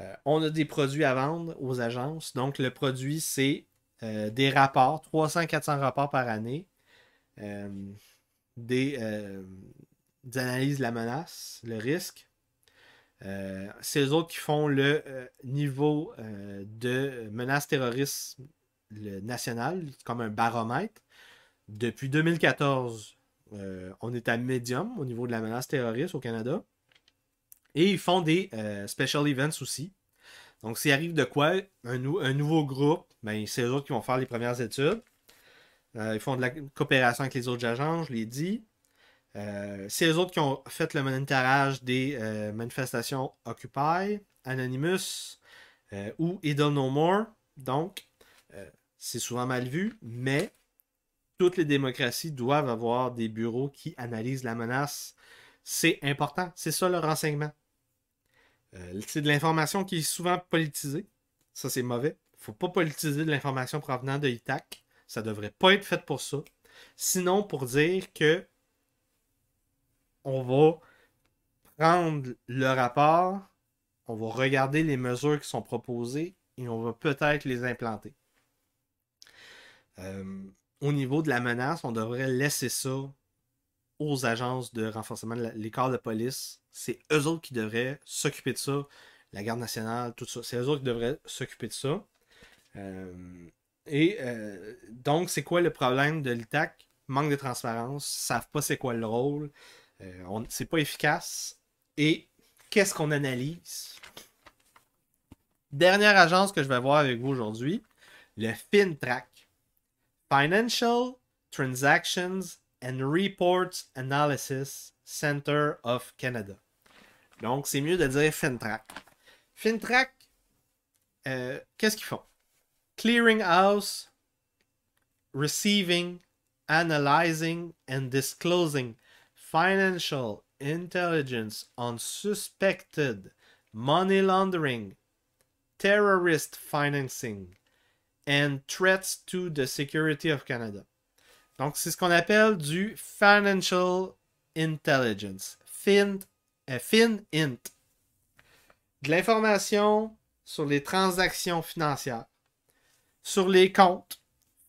Euh, on a des produits à vendre aux agences. Donc, le produit, c'est euh, des rapports, 300-400 rapports par année, euh, des, analyses de la menace, le risque. c'est eux autres qui font le niveau de menace terroriste le national, comme un baromètre. Depuis 2014, on est à médium au niveau de la menace terroriste au Canada. Et ils font des euh, special events aussi. Donc, s'il arrive de quoi, un, nouveau groupe, ben, c'est eux autres qui vont faire les premières études. Euh, ils font de la coopération avec les autres agents, je l'ai dit. Euh, c'est eux autres qui ont fait le monitorage des manifestations Occupy, Anonymous ou Idle No More. Donc, c'est souvent mal vu, mais toutes les démocraties doivent avoir des bureaux qui analysent la menace. C'est important. C'est ça le renseignement. Euh, c'est de l'information qui est souvent politisée. Ça, c'est mauvais. faut pas politiser de l'information provenant de l'ITAC. Ça ne devrait pas être fait pour ça. Sinon, pour dire que on va prendre le rapport, on va regarder les mesures qui sont proposées et on va peut-être les implanter. Euh, au niveau de la menace, on devrait laisser ça aux agences de renforcement, de les corps de police c'est eux autres qui devraient s'occuper de ça. La garde nationale, tout ça. C'est eux autres qui devraient s'occuper de ça. Euh, et euh, donc, c'est quoi le problème de l'ITAC? Manque de transparence, savent pas c'est quoi le rôle, euh, on c'est pas efficace. Et qu'est-ce qu'on analyse? Dernière agence que je vais voir avec vous aujourd'hui, le FinTrack. Financial Transactions and Reports Analysis Center of Canada. Donc, c'est mieux de dire FinTrack. FinTrack, euh, qu'est-ce qu'ils font? Clearing house, receiving, analyzing and disclosing financial intelligence on suspected money laundering, terrorist financing and threats to the security of Canada. Donc, c'est ce qu'on appelle du financial Intelligence. Euh, fin, int, De l'information sur les transactions financières, sur les comptes,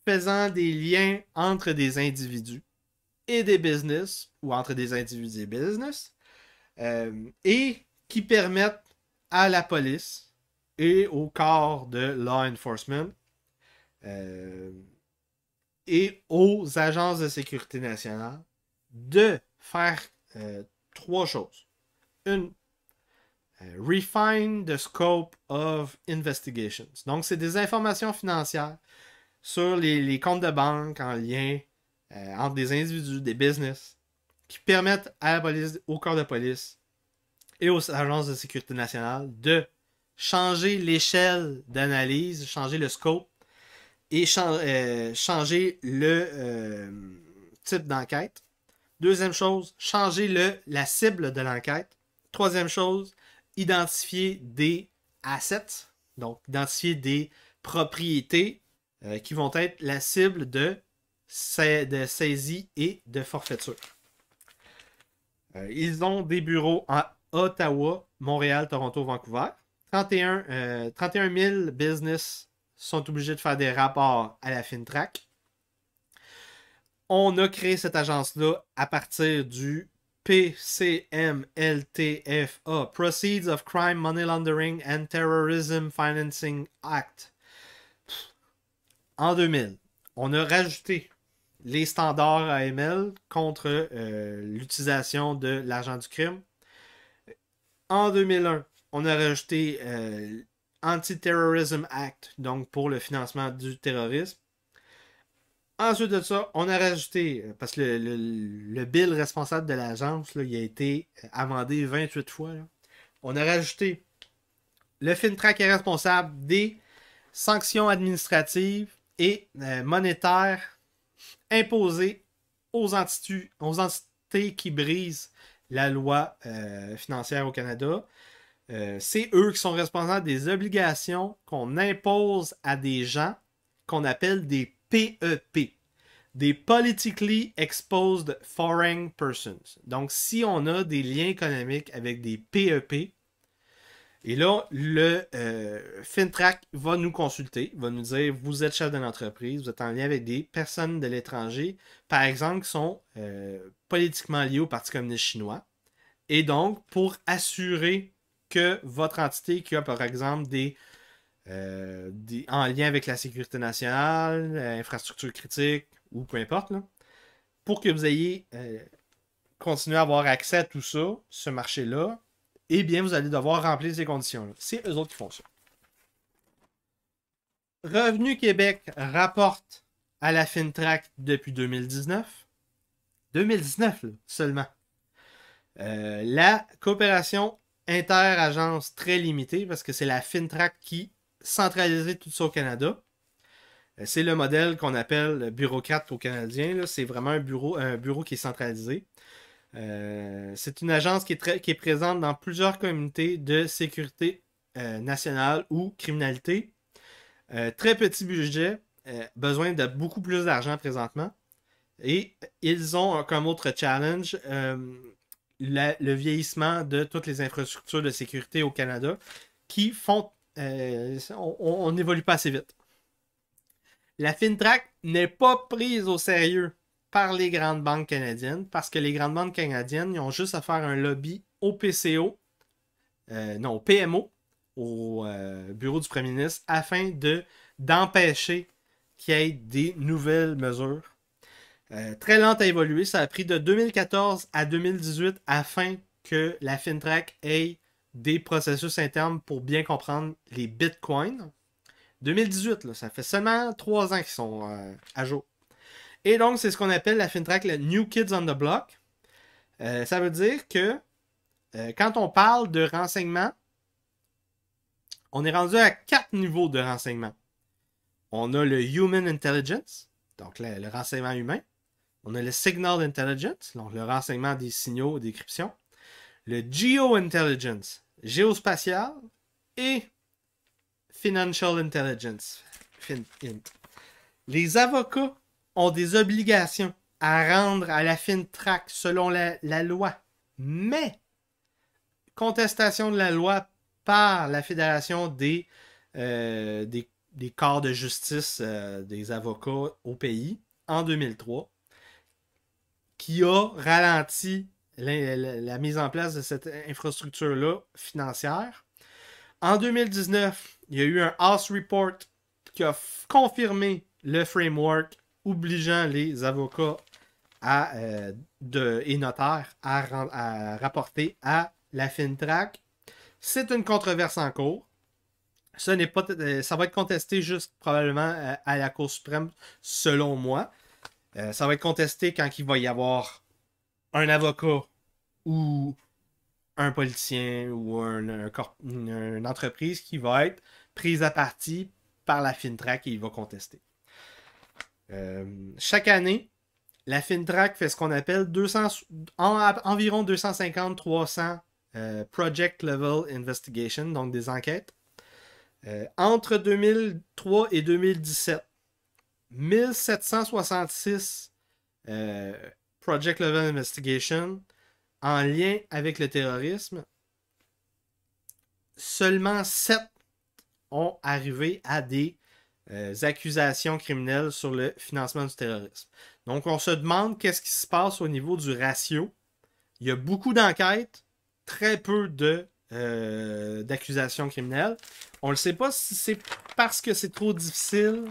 faisant des liens entre des individus et des business, ou entre des individus et business, euh, et qui permettent à la police et au corps de law enforcement euh, et aux agences de sécurité nationale de faire euh, trois choses. Une, euh, refine the scope of investigations. Donc, c'est des informations financières sur les, comptes de banque en lien euh, entre des individus, des business, qui permettent à au corps de police et aux agences de sécurité nationale de changer l'échelle d'analyse, changer le scope et changer le type d'enquête Deuxième chose, changer le, la cible de l'enquête. Troisième chose, identifier des assets, donc identifier des propriétés euh, qui vont être la cible de, saisie et de forfaiture. Euh, ils ont des bureaux à Ottawa, Montréal, Toronto, Vancouver. 31, 31 000 business sont obligés de faire des rapports à la FinTrack on a créé cette agence-là à partir du PCMLTFA, Proceeds of Crime, Money Laundering and Terrorism Financing Act. En 2000, on a rajouté les standards AML contre euh, l'utilisation de l'argent du crime. En 2001, on a rajouté lanti euh, Anti-Terrorism Act, donc pour le financement du terrorisme. Ensuite de ça, on a rajouté, euh, parce que le, bill responsable de l'agence, il a été euh, amendé 28 fois. On a rajouté le FinTrack est responsable des sanctions administratives et euh, monétaires imposées aux entités, aux entités qui brisent la loi financière au Canada. c'est eux qui sont responsables des obligations qu'on impose à des gens qu'on appelle des PEP, e des Politically Exposed Foreign Persons. Donc, si on a des liens économiques avec des PEP, e et là, le euh, FinTrack va nous consulter, va nous dire vous êtes chef d'une entreprise, vous êtes en lien avec des personnes de l'étranger, par exemple, qui sont euh, politiquement liées au Parti communiste chinois. Et donc, pour assurer que votre entité qui a, par exemple, des euh, en lien avec la sécurité nationale, euh, infrastructure critique ou peu importe, pour que vous ayez euh, continué à avoir accès à tout ça, ce marché-là, eh bien, vous allez devoir remplir ces conditions-là. C'est eux autres qui font ça. Revenu Québec rapporte à la FinTrack depuis 2019. 2019 seulement. la coopération inter-agence très limitée, parce que c'est la FinTrack qui centraliser tout ça au Canada. Euh, c'est le modèle qu'on appelle bureaucrate au Canadien. C'est vraiment un bureau, un bureau qui est centralisé. Euh, c'est une agence qui est, qui est, présente dans plusieurs communautés de sécurité euh, nationale ou criminalité. très petit budget, besoin de beaucoup plus d'argent présentement. Et ils ont comme autre challenge le vieillissement de toutes les infrastructures de sécurité au Canada qui font euh, on n'évolue pas assez vite. La FinTrack n'est pas prise au sérieux par les grandes banques canadiennes parce que les grandes banques canadiennes ont juste à faire un lobby au PCO, euh, non, au PMO, au euh, bureau du premier ministre, afin de, d'empêcher qu'il y ait des nouvelles mesures. très lente à évoluer, ça a pris de 2014 à 2018 afin que la FinTrack ait des processus internes pour bien comprendre les bitcoins. 2018, ça fait seulement trois ans qu'ils sont euh, à jour. Et donc, c'est ce qu'on appelle la FinTrack, le New Kids on the Block. Euh, ça veut dire que euh, quand on parle de renseignement, on est rendu à quatre niveaux de renseignement. On a le Human Intelligence, donc le, renseignement humain. On a le Signal Intelligence, donc le renseignement des signaux, cryptions. Le Geo Intelligence, géospatiale et financial intelligence. Les avocats ont des obligations à rendre à la Fintrac selon la, loi, mais contestation de la loi par la Fédération des, euh, des, corps de justice euh, des avocats au pays en 2003, qui a ralenti la, mise en place de cette infrastructure-là financière. En 2019, il y a eu un House Report qui a confirmé le framework obligeant les avocats euh, et notaires à, rapporter à la FinTrack. C'est une controverse en cours. Ça, n'est pas, euh, ça va être contesté juste probablement euh, à la Cour suprême, selon moi. ça va être contesté quand il va y avoir un avocat ou un politicien ou une entreprise qui va être prise à partie par la FinTrack et il va contester. Euh, chaque année, la FinTrack fait ce qu'on appelle environ 250-300 euh, Project Level Investigation, donc des enquêtes. Euh, entre 2003 et 2017, 1766 Project Level Investigation en lien avec le terrorisme, seulement 7 ont arrivé à des euh, accusations criminelles sur le financement du terrorisme. Donc, on se demande qu'est-ce qui se passe au niveau du ratio. Il y a beaucoup d'enquêtes, très peu de euh, d'accusations criminelles. On ne sait pas si c'est parce que c'est trop difficile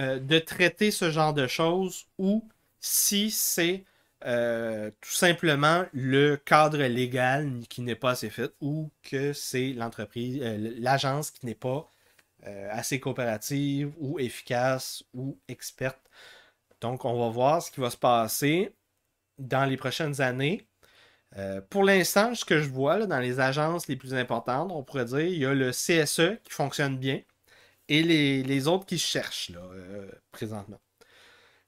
euh, de traiter ce genre de choses ou si c'est euh, tout simplement le cadre légal qui n'est pas assez fait ou que c'est l'entreprise, euh, l'agence qui n'est pas euh, assez coopérative ou efficace ou experte. Donc, on va voir ce qui va se passer dans les prochaines années. pour l'instant, ce que je vois dans les agences les plus importantes, on pourrait dire, il y a le CSE qui fonctionne bien et les, autres qui cherchent présentement.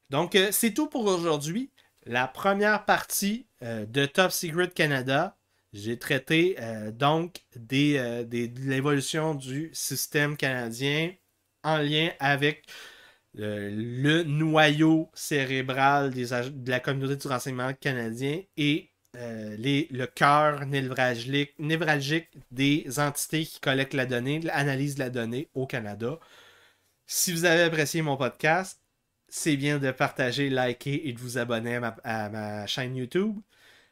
Donc, c'est tout pour aujourd'hui la première partie euh, de Top Secret Canada, j'ai traité euh, donc euh, de l'évolution du système canadien en lien avec le noyau cérébral de la communauté du renseignement canadien et le cœur névralgique, névralgique, des entités qui collectent la donnée, l'analyse de la donnée au Canada. Si vous avez apprécié mon podcast, c'est bien de partager, liker et de vous abonner à ma, chaîne YouTube.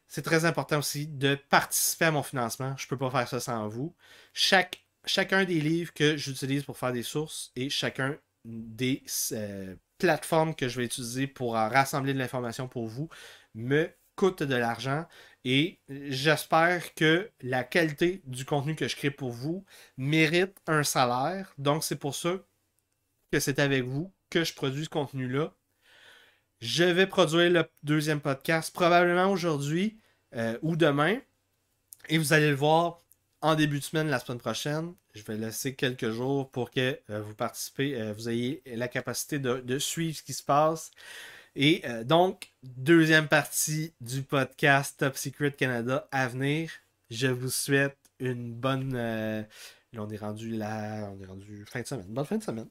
C'est très important aussi de participer à mon financement. Je ne peux pas faire ça sans vous. Chaque, chacun des livres que j'utilise pour faire des sources et chacun des euh, plateformes que je vais utiliser pour euh, rassembler de l'information pour vous me coûte de l'argent et j'espère que la qualité du contenu que je crée pour vous mérite un salaire. Donc c'est pour ça que c'est avec vous que je produis ce contenu-là. Je vais produire le deuxième podcast probablement aujourd'hui euh, ou demain. Et vous allez le voir en début de semaine, la semaine prochaine. Je vais laisser quelques jours pour que euh, vous participez, euh, vous ayez la capacité de, suivre ce qui se passe. Et donc, deuxième partie du podcast Top Secret Canada à venir. Je vous souhaite une bonne... on est rendu là, on est rendu fin de semaine. Bonne fin de semaine.